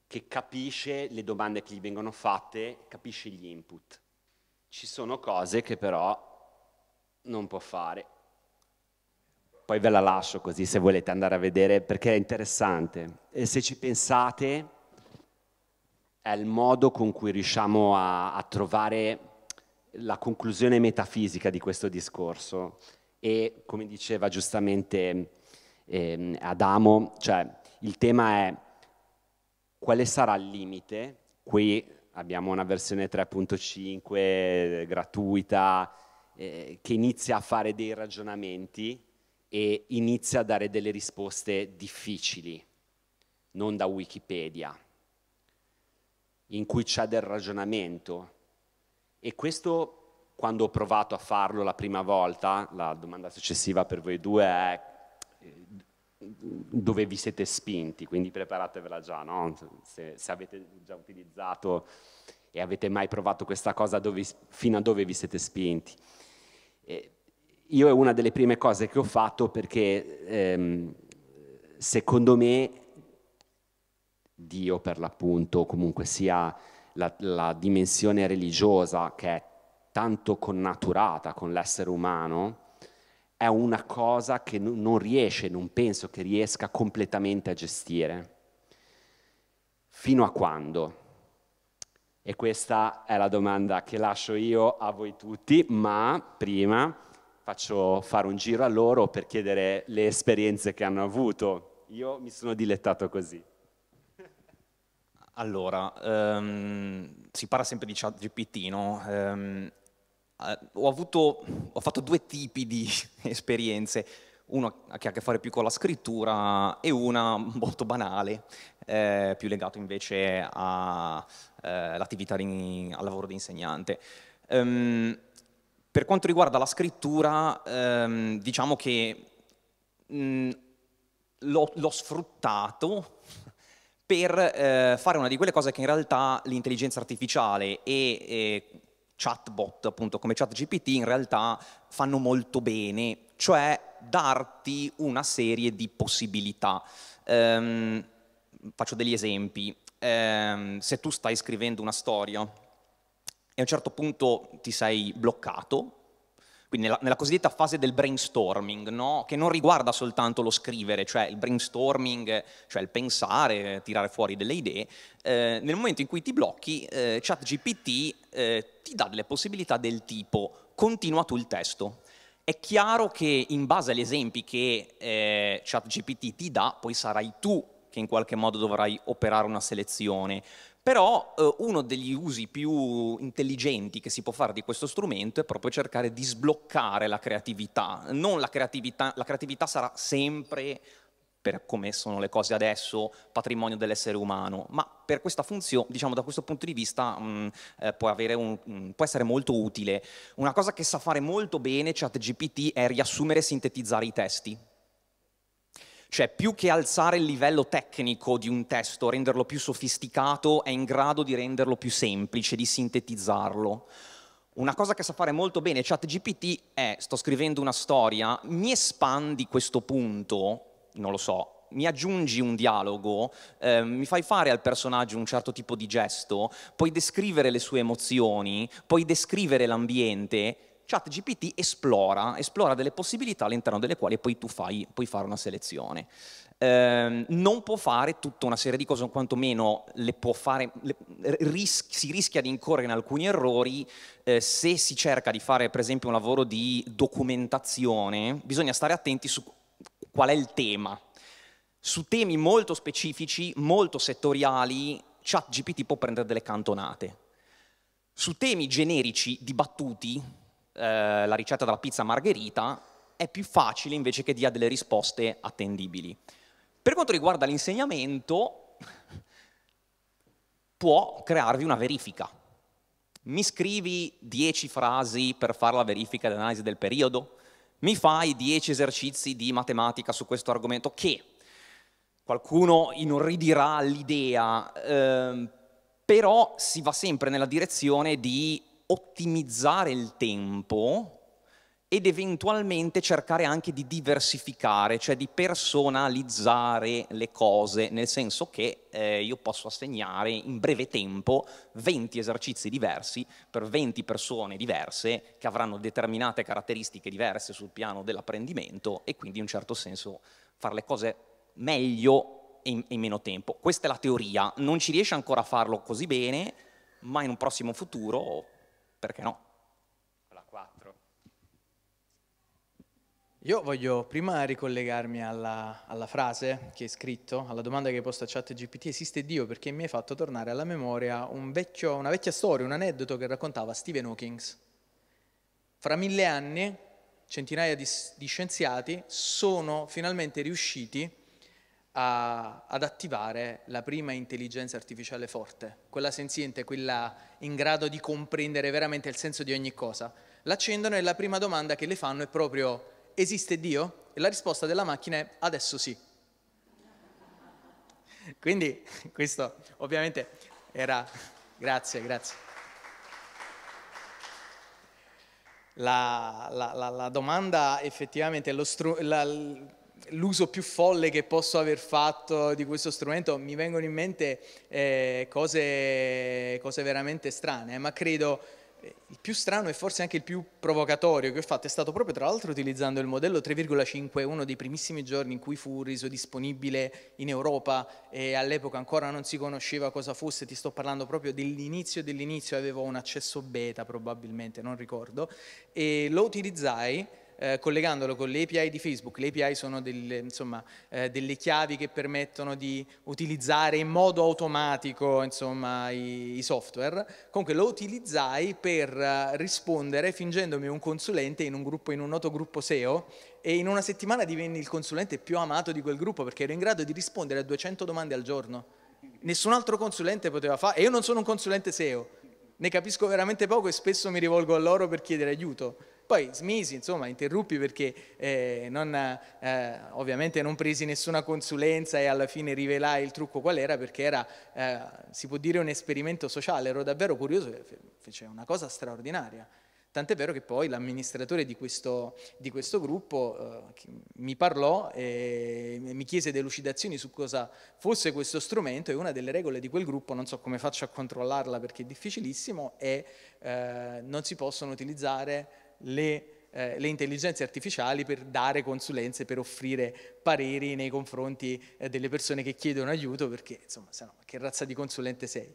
che capisce le domande che gli vengono fatte, capisce gli input. Ci sono cose che però non può fare poi ve la lascio così se volete andare a vedere perché è interessante. E se ci pensate è il modo con cui riusciamo a, a trovare la conclusione metafisica di questo discorso e come diceva giustamente eh, Adamo, cioè il tema è quale sarà il limite, qui abbiamo una versione 3.5 eh, gratuita eh, che inizia a fare dei ragionamenti e inizia a dare delle risposte difficili, non da Wikipedia, in cui c'è del ragionamento. E questo, quando ho provato a farlo la prima volta, la domanda successiva per voi due è eh, dove vi siete spinti, quindi preparatevela già, no? se, se avete già utilizzato e avete mai provato questa cosa dove, fino a dove vi siete spinti. Eh, io è una delle prime cose che ho fatto perché ehm, secondo me Dio per l'appunto, comunque sia la, la dimensione religiosa che è tanto connaturata con l'essere umano, è una cosa che non riesce, non penso che riesca completamente a gestire. Fino a quando? E questa è la domanda che lascio io a voi tutti, ma prima faccio fare un giro a loro per chiedere le esperienze che hanno avuto. Io mi sono dilettato così. Allora, um, si parla sempre di chat GPT, no? Um, ho, avuto, ho fatto due tipi di esperienze uno che ha a che fare più con la scrittura e una molto banale, eh, più legato invece all'attività, eh, al lavoro di insegnante. Um, per quanto riguarda la scrittura, ehm, diciamo che mh, mm, l'ho, l'ho, sfruttato per eh, fare una di quelle cose che in realtà l'intelligenza artificiale e, e chatbot, appunto come ChatGPT, in realtà fanno molto bene, cioè darti una serie di possibilità. Ehm, faccio degli esempi. Ehm, se tu stai scrivendo una storia, e a un certo punto ti sei bloccato, quindi nella, nella cosiddetta fase del brainstorming, no? che non riguarda soltanto lo scrivere, cioè il brainstorming, cioè il pensare, tirare fuori delle idee, eh, nel momento in cui ti blocchi, eh, ChatGPT eh, ti dà delle possibilità del tipo continua tu il testo. È chiaro che in base agli esempi che eh, ChatGPT ti dà, poi sarai tu che in qualche modo dovrai operare una selezione. Però eh, uno degli usi più intelligenti che si può fare di questo strumento è proprio cercare di sbloccare la creatività. Non la creatività, la creatività sarà sempre, per come sono le cose adesso, patrimonio dell'essere umano, ma per questa funzione, diciamo da questo punto di vista, mh, mm, eh, può, un, mh, mm, può, essere molto utile. Una cosa che sa fare molto bene ChatGPT è riassumere e sintetizzare i testi cioè, più che alzare il livello tecnico di un testo, renderlo più sofisticato, è in grado di renderlo più semplice, di sintetizzarlo. Una cosa che sa fare molto bene ChatGPT è, sto scrivendo una storia, mi espandi questo punto, non lo so, mi aggiungi un dialogo, eh, mi fai fare al personaggio un certo tipo di gesto, puoi descrivere le sue emozioni, puoi descrivere l'ambiente, ChatGPT esplora, esplora delle possibilità all'interno delle quali poi tu fai, puoi fare una selezione. Eh, non può fare tutta una serie di cose, o quantomeno le può fare, le, ris- si rischia di incorrere in alcuni errori eh, se si cerca di fare per esempio un lavoro di documentazione, bisogna stare attenti su qual è il tema. Su temi molto specifici, molto settoriali, ChatGPT può prendere delle cantonate. Su temi generici, dibattuti, eh, la ricetta della pizza margherita, è più facile invece che dia delle risposte attendibili. Per quanto riguarda l'insegnamento, può crearvi una verifica. Mi scrivi 10 frasi per fare la verifica dell'analisi del periodo? Mi fai 10 esercizi di matematica su questo argomento che qualcuno inorridirà l'idea, ehm, però si va sempre nella direzione di ottimizzare il tempo ed eventualmente cercare anche di diversificare, cioè di personalizzare le cose, nel senso che eh, io posso assegnare in breve tempo 20 esercizi diversi per 20 persone diverse che avranno determinate caratteristiche diverse sul piano dell'apprendimento e quindi in un certo senso fare le cose meglio e in, in meno tempo. Questa è la teoria, non ci riesce ancora a farlo così bene, ma in un prossimo futuro perché no? Alla 4. Io voglio prima ricollegarmi alla, alla, frase che hai scritto, alla domanda che hai posto a chat GPT, esiste Dio perché mi hai fatto tornare alla memoria un vecchio, una vecchia storia, un aneddoto che raccontava Stephen Hawking. Fra mille anni centinaia di, di scienziati sono finalmente riusciti a a, ad attivare la prima intelligenza artificiale forte, quella senziente, quella in grado di comprendere veramente il senso di ogni cosa. L'accendono e la prima domanda che le fanno è proprio esiste Dio? E la risposta della macchina è adesso sì. Quindi questo ovviamente era... Grazie, grazie. La, la, la, la domanda effettivamente, lo stru l'uso più folle che posso aver fatto di questo strumento, mi vengono in mente eh, cose, cose, veramente strane, eh, ma credo eh, il più strano e forse anche il più provocatorio che ho fatto è stato proprio tra l'altro utilizzando il modello 3,5, uno dei primissimi giorni in cui fu reso disponibile in Europa e all'epoca ancora non si conosceva cosa fosse, ti sto parlando proprio dell'inizio dell'inizio, avevo un accesso beta probabilmente, non ricordo, e lo utilizzai eh, collegandolo con le API di Facebook. Le API sono delle, insomma, eh, delle chiavi che permettono di utilizzare in modo automatico insomma, i, i, software. Comunque lo utilizzai per eh, rispondere fingendomi un consulente in un, gruppo, in un noto gruppo SEO e in una settimana divenni il consulente più amato di quel gruppo perché ero in grado di rispondere a 200 domande al giorno. Nessun altro consulente poteva fare, e io non sono un consulente SEO, ne capisco veramente poco e spesso mi rivolgo a loro per chiedere aiuto poi smisi, insomma, interruppi perché eh, non, eh, ovviamente non presi nessuna consulenza e alla fine rivelai il trucco qual era perché era, eh, si può dire, un esperimento sociale, ero davvero curioso, fece una cosa straordinaria. Tant'è vero che poi l'amministratore di questo, di questo gruppo eh, mi parlò e mi chiese delucidazioni su cosa fosse questo strumento e una delle regole di quel gruppo, non so come faccio a controllarla perché è difficilissimo, è eh, non si possono utilizzare le, eh, le intelligenze artificiali per dare consulenze, per offrire pareri nei confronti eh, delle persone che chiedono aiuto, perché insomma, se no, che razza di consulente sei?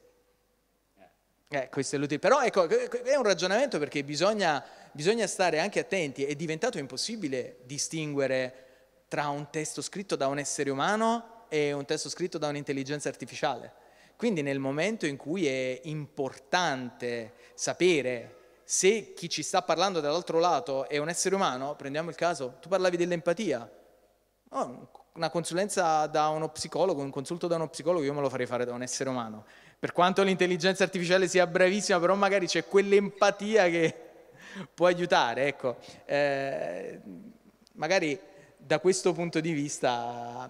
Eh, questo è l'utile. Però ecco, è un ragionamento perché bisogna, bisogna stare anche attenti, è diventato impossibile distinguere tra un testo scritto da un essere umano e un testo scritto da un'intelligenza artificiale. Quindi nel momento in cui è importante sapere se chi ci sta parlando dall'altro lato è un essere umano, prendiamo il caso, tu parlavi dell'empatia, oh, una consulenza da uno psicologo, un consulto da uno psicologo, io me lo farei fare da un essere umano. Per quanto l'intelligenza artificiale sia bravissima, però magari c'è quell'empatia che può aiutare, ecco. Eh, magari da questo punto di vista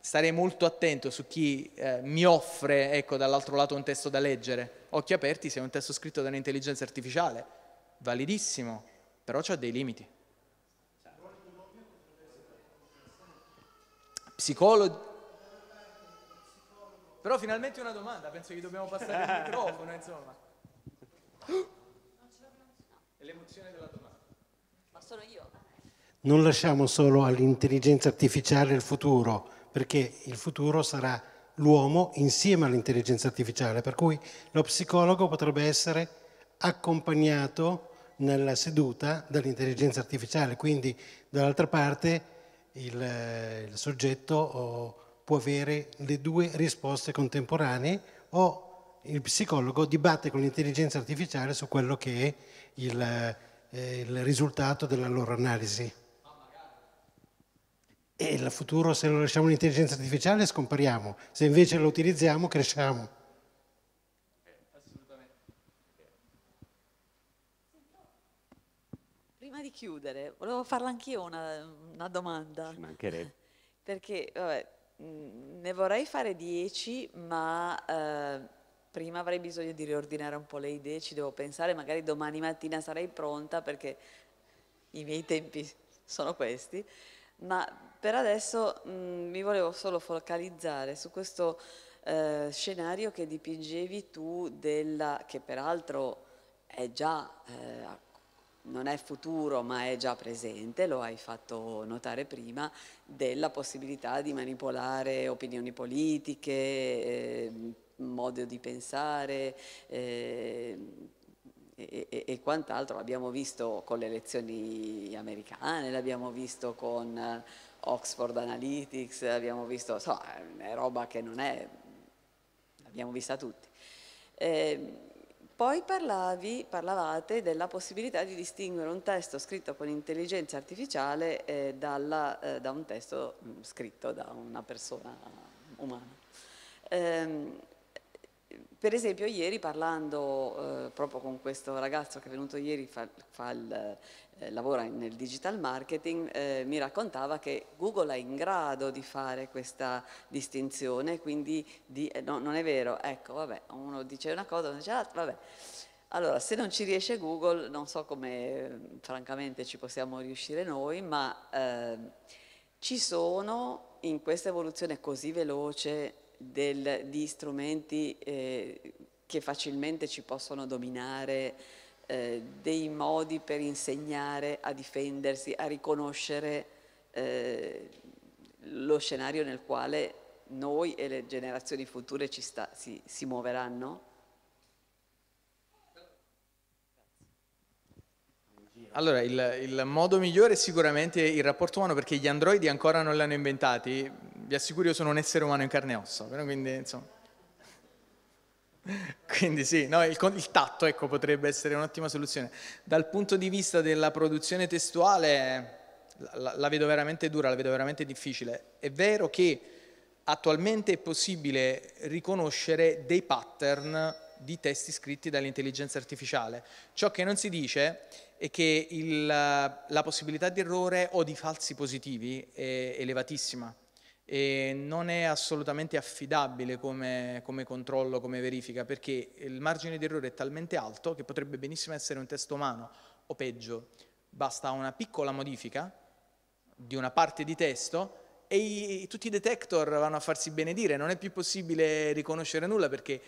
starei molto attento su chi eh, mi offre, ecco, dall'altro lato un testo da leggere. Occhi aperti se è un testo scritto da un'intelligenza artificiale validissimo, però c'ha dei limiti. Psicologi... Però finalmente una domanda, penso che dobbiamo passare il microfono, insomma. È l'emozione della domanda. Ma sono io. Non lasciamo solo all'intelligenza artificiale il futuro, perché il futuro sarà l'uomo insieme all'intelligenza artificiale, per cui lo psicologo potrebbe essere accompagnato nella seduta dall'intelligenza artificiale, quindi dall'altra parte il, il soggetto può avere le due risposte contemporanee o il psicologo dibatte con l'intelligenza artificiale su quello che è il, eh, il risultato della loro analisi. E il futuro, se lo lasciamo all'intelligenza artificiale, scompariamo, se invece lo utilizziamo, cresciamo. di chiudere, volevo farla anch'io una, una domanda. Ci mancherebbe. Perché, vabbè, ne vorrei fare dieci, ma eh, prima avrei bisogno di riordinare un po' le idee, ci devo pensare, magari domani mattina sarei pronta perché i miei tempi sono questi, ma per adesso mh, mi volevo solo focalizzare su questo eh, scenario che dipingevi tu, della, che peraltro è già eh, non è futuro ma è già presente, lo hai fatto notare prima, della possibilità di manipolare opinioni politiche, eh, modo di pensare eh, e, e, e quant'altro. L'abbiamo visto con le elezioni americane, l'abbiamo visto con eh, Oxford Analytics, l'abbiamo visto, so, è roba che non è, l'abbiamo vista tutti. Eh, poi parlavi, parlavate della possibilità di distinguere un testo scritto con intelligenza artificiale eh, dalla, eh, da un testo mh, mm, scritto da una persona umana. Ehm, per esempio ieri parlando eh, proprio con questo ragazzo che è venuto ieri, fa, fa il, eh, lavora nel digital marketing, eh, mi raccontava che Google è in grado di fare questa distinzione, quindi di, eh, no, non è vero, ecco vabbè, uno dice una cosa, uno dice l'altra, vabbè. Allora, se non ci riesce Google, non so come eh, francamente ci possiamo riuscire noi, ma ehm, ci sono in questa evoluzione così veloce del, di strumenti eh, che facilmente ci possono dominare, eh, dei modi per insegnare a difendersi, a riconoscere eh, lo scenario nel quale noi e le generazioni future sta, si, si muoveranno? Allora, il, il, modo migliore è sicuramente il rapporto umano perché gli androidi ancora non l'hanno inventati, vi assicuro io sono un essere umano in carne e ossa, però quindi insomma... Quindi sì, no, il, il, tatto ecco, potrebbe essere un'ottima soluzione. Dal punto di vista della produzione testuale la, la, vedo veramente dura, la vedo veramente difficile. È vero che attualmente è possibile riconoscere dei pattern di testi scritti dall'intelligenza artificiale. Ciò che non si dice è che il, la possibilità di errore o di falsi positivi è elevatissima e non è assolutamente affidabile come, come, controllo, come verifica, perché il margine di errore è talmente alto che potrebbe benissimo essere un testo umano, o peggio, basta una piccola modifica di una parte di testo e i, tutti i detector vanno a farsi benedire, non è più possibile riconoscere nulla perché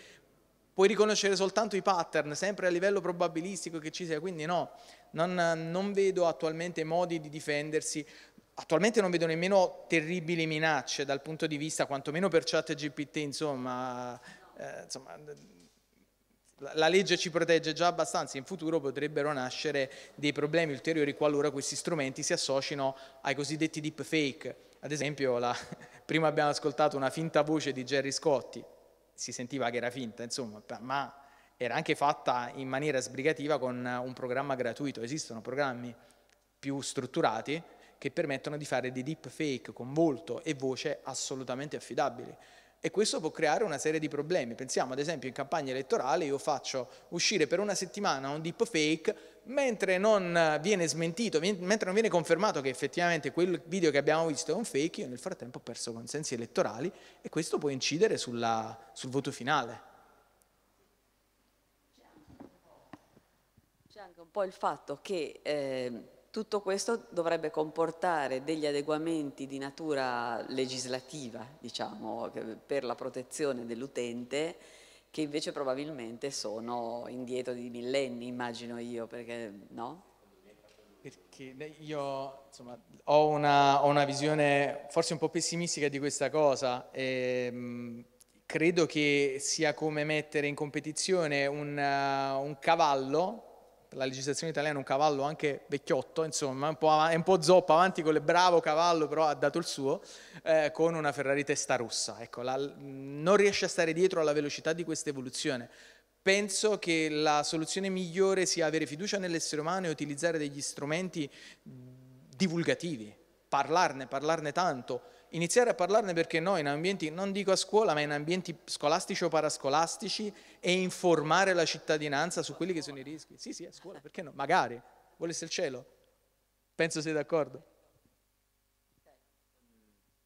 puoi riconoscere soltanto i pattern, sempre a livello probabilistico che ci sia, quindi no, non, non vedo attualmente modi di difendersi attualmente non vedo nemmeno terribili minacce dal punto di vista, quantomeno per chat GPT, insomma, eh, insomma la legge ci protegge già abbastanza, in futuro potrebbero nascere dei problemi ulteriori qualora questi strumenti si associino ai cosiddetti deepfake. Ad esempio, la, prima abbiamo ascoltato una finta voce di Jerry Scotti, si sentiva che era finta, insomma, ma era anche fatta in maniera sbrigativa con un programma gratuito. Esistono programmi più strutturati che permettono di fare dei deepfake con volto e voce assolutamente affidabili. E questo può creare una serie di problemi. Pensiamo ad esempio in campagna elettorale io faccio uscire per una settimana un deepfake mentre non viene smentito, mentre non viene confermato che effettivamente quel video che abbiamo visto è un fake, io nel frattempo ho perso consensi elettorali e questo può incidere sulla, sul voto finale. C'è anche un po' il fatto che... Eh tutto questo dovrebbe comportare degli adeguamenti di natura legislativa, diciamo, per la protezione dell'utente, che invece probabilmente sono indietro di millenni, immagino io, perché no? Perché io insomma, ho, una, ho, una, visione forse un po' pessimistica di questa cosa. E, ehm, mh, credo che sia come mettere in competizione un, uh, un cavallo la legislazione italiana un cavallo anche vecchiotto, insomma, un av- è un po' zoppo, avanti con il bravo cavallo, però ha dato il suo, eh, con una Ferrari testa rossa. Ecco, la, non riesce a stare dietro alla velocità di questa evoluzione. Penso che la soluzione migliore sia avere fiducia nell'essere umano e utilizzare degli strumenti divulgativi, parlarne, parlarne tanto, iniziare a parlarne perché noi in ambienti, non dico a scuola, ma in ambienti scolastici o parascolastici e informare la cittadinanza su quelli che sono i rischi. Sì, sì, a scuola, perché no? Magari, volesse il cielo. Penso sei d'accordo.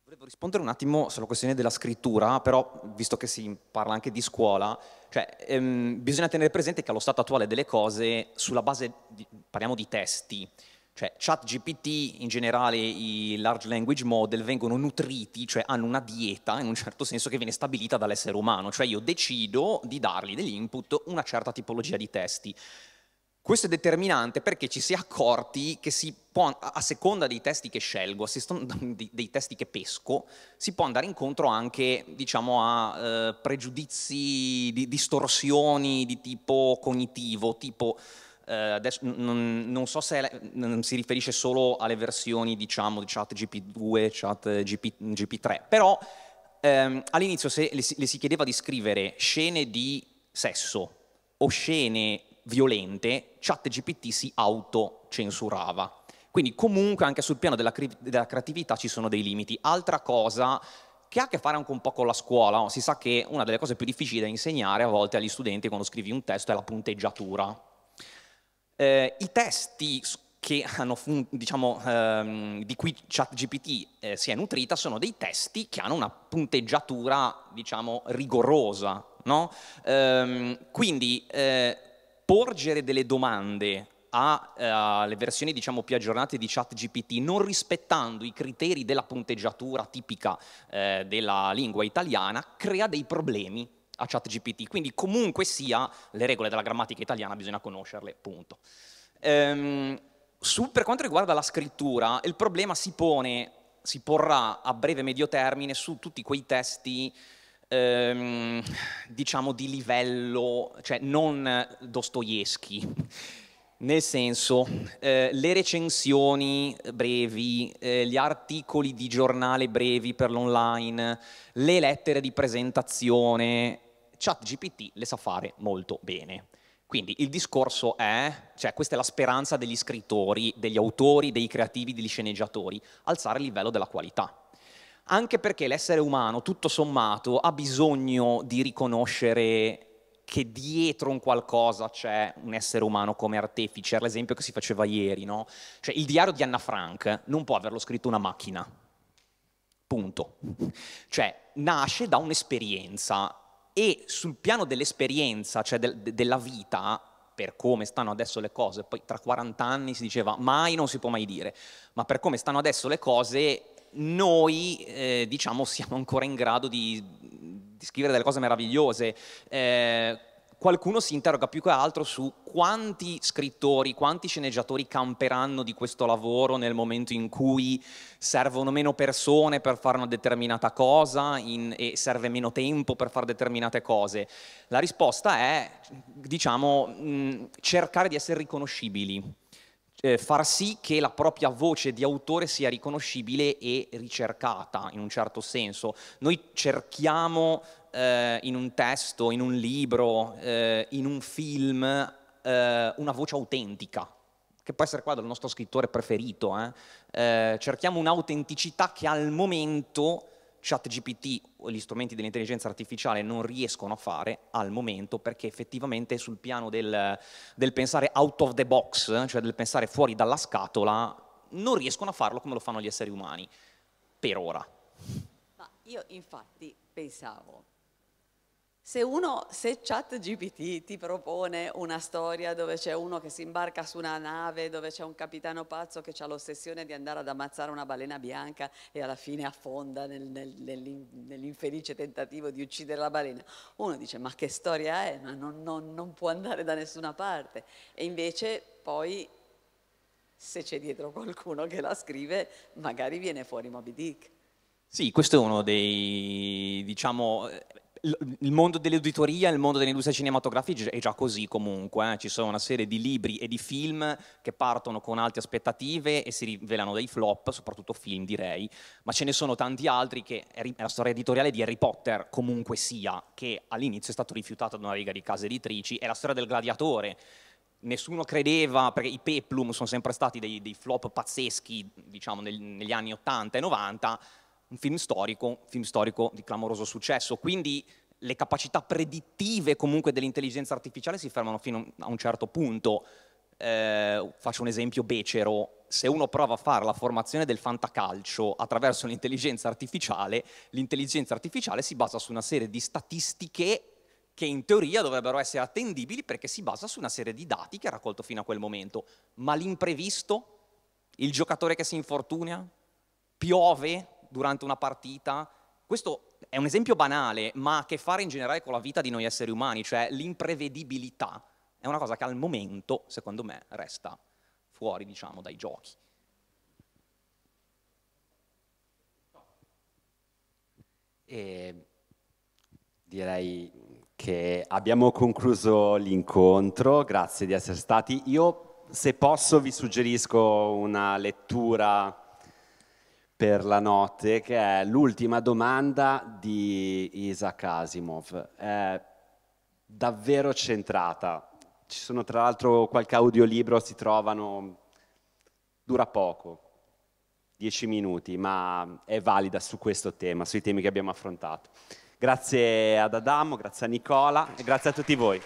Volevo rispondere un attimo sulla questione della scrittura, però visto che si parla anche di scuola, cioè, ehm, bisogna tenere presente che allo stato attuale delle cose, sulla base, di, parliamo di testi, cioè ChatGPT, in generale i large language model vengono nutriti, cioè hanno una dieta in un certo senso che viene stabilita dall'essere umano, cioè io decido di dargli degli input una certa tipologia di testi. Questo è determinante perché ci si è accorti che si può, a seconda dei testi che scelgo, a seconda dei testi che pesco, si può andare incontro anche diciamo, a eh, pregiudizi, di distorsioni di tipo cognitivo, tipo eh, adesso non, non, so se è, non si riferisce solo alle versioni diciamo di chat GP2, chat GP, 3 però ehm, all'inizio se le si, le si chiedeva di scrivere scene di sesso o scene violente, chat GPT si autocensurava. Quindi comunque anche sul piano della, della, creatività ci sono dei limiti. Altra cosa che ha a che fare anche un po' con la scuola, no? si sa che una delle cose più difficili da insegnare a volte agli studenti quando scrivi un testo è la punteggiatura. Eh, I testi che hanno, diciamo, ehm, di cui ChatGPT eh, si è nutrita sono dei testi che hanno una punteggiatura, diciamo, rigorosa, no? ehm, quindi eh, porgere delle domande eh, alle uh, versioni diciamo, più aggiornate di ChatGPT non rispettando i criteri della punteggiatura tipica eh, della lingua italiana crea dei problemi a ChatGPT. Quindi comunque sia, le regole della grammatica italiana bisogna conoscerle, punto. Ehm, su, per quanto riguarda la scrittura, il problema si pone, si porrà a breve e medio termine su tutti quei testi ehm, diciamo di livello, cioè non Dostoevsky. Nel senso, eh, le recensioni brevi, eh, gli articoli di giornale brevi per l'online, le lettere di presentazione, ChatGPT le sa fare molto bene. Quindi il discorso è, cioè questa è la speranza degli scrittori, degli autori, dei creativi, degli sceneggiatori, alzare il livello della qualità. Anche perché l'essere umano, tutto sommato, ha bisogno di riconoscere che dietro un qualcosa c'è un essere umano come artefice, l'esempio che si faceva ieri, no? Cioè il diario di Anna Frank non può averlo scritto una macchina, punto. Cioè nasce da un'esperienza e sul piano dell'esperienza, cioè del, de, della vita, per come stanno adesso le cose, poi tra 40 anni si diceva mai non si può mai dire, ma per come stanno adesso le cose noi eh, diciamo siamo ancora in grado di, di scrivere delle cose meravigliose. Eh, qualcuno si interroga più che altro su quanti scrittori, quanti sceneggiatori camperanno di questo lavoro nel momento in cui servono meno persone per fare una determinata cosa in, e serve meno tempo per fare determinate cose. La risposta è, diciamo, mh, mm, cercare di essere riconoscibili. Eh, far sì che la propria voce di autore sia riconoscibile e ricercata in un certo senso. Noi cerchiamo eh, in un testo, in un libro, eh, in un film, eh, una voce autentica, che può essere qua del nostro scrittore preferito. Eh. Eh, cerchiamo un'autenticità che al momento ChatGPT o gli strumenti dell'intelligenza artificiale non riescono a fare al momento perché effettivamente sul piano del, del pensare out of the box, cioè del pensare fuori dalla scatola, non riescono a farlo come lo fanno gli esseri umani, per ora. Ma io infatti pensavo, se uno, se ChatGPT ti propone una storia dove c'è uno che si imbarca su una nave, dove c'è un capitano pazzo che ha l'ossessione di andare ad ammazzare una balena bianca e alla fine affonda nel, nel, nell'infelice tentativo di uccidere la balena, uno dice ma che storia è, ma non, non, non può andare da nessuna parte. E invece poi se c'è dietro qualcuno che la scrive, magari viene fuori Moby Dick. Sì, questo è uno dei, diciamo, il mondo dell'editoria, il mondo dell'industria cinematografica è già così comunque, eh? ci sono una serie di libri e di film che partono con alte aspettative e si rivelano dei flop, soprattutto film direi, ma ce ne sono tanti altri che è la storia editoriale di Harry Potter comunque sia, che all'inizio è stato rifiutato da una riga di case editrici, è la storia del gladiatore, nessuno credeva, perché i peplum sono sempre stati dei, dei flop pazzeschi, diciamo, nel, negli anni 80 e 90, un film storico, un film storico di clamoroso successo, quindi le capacità predittive comunque dell'intelligenza artificiale si fermano fino a un certo punto. Eh, faccio un esempio becero, se uno prova a fare la formazione del fantacalcio attraverso l'intelligenza artificiale, l'intelligenza artificiale si basa su una serie di statistiche che in teoria dovrebbero essere attendibili perché si basa su una serie di dati che ha raccolto fino a quel momento, ma l'imprevisto, il giocatore che si infortuna, piove, durante una partita. Questo è un esempio banale, ma ha a che fare in generale con la vita di noi esseri umani, cioè l'imprevedibilità è una cosa che al momento, secondo me, resta fuori, diciamo, dai giochi. E direi che abbiamo concluso l'incontro, grazie di essere stati. Io, se posso, vi suggerisco una lettura per la notte, che è l'ultima domanda di Isaac Asimov. È davvero centrata. Ci sono tra l'altro qualche audiolibro, si trovano, dura poco, dieci minuti, ma è valida su questo tema, sui temi che abbiamo affrontato. Grazie ad Adamo, grazie a Nicola e grazie a tutti voi.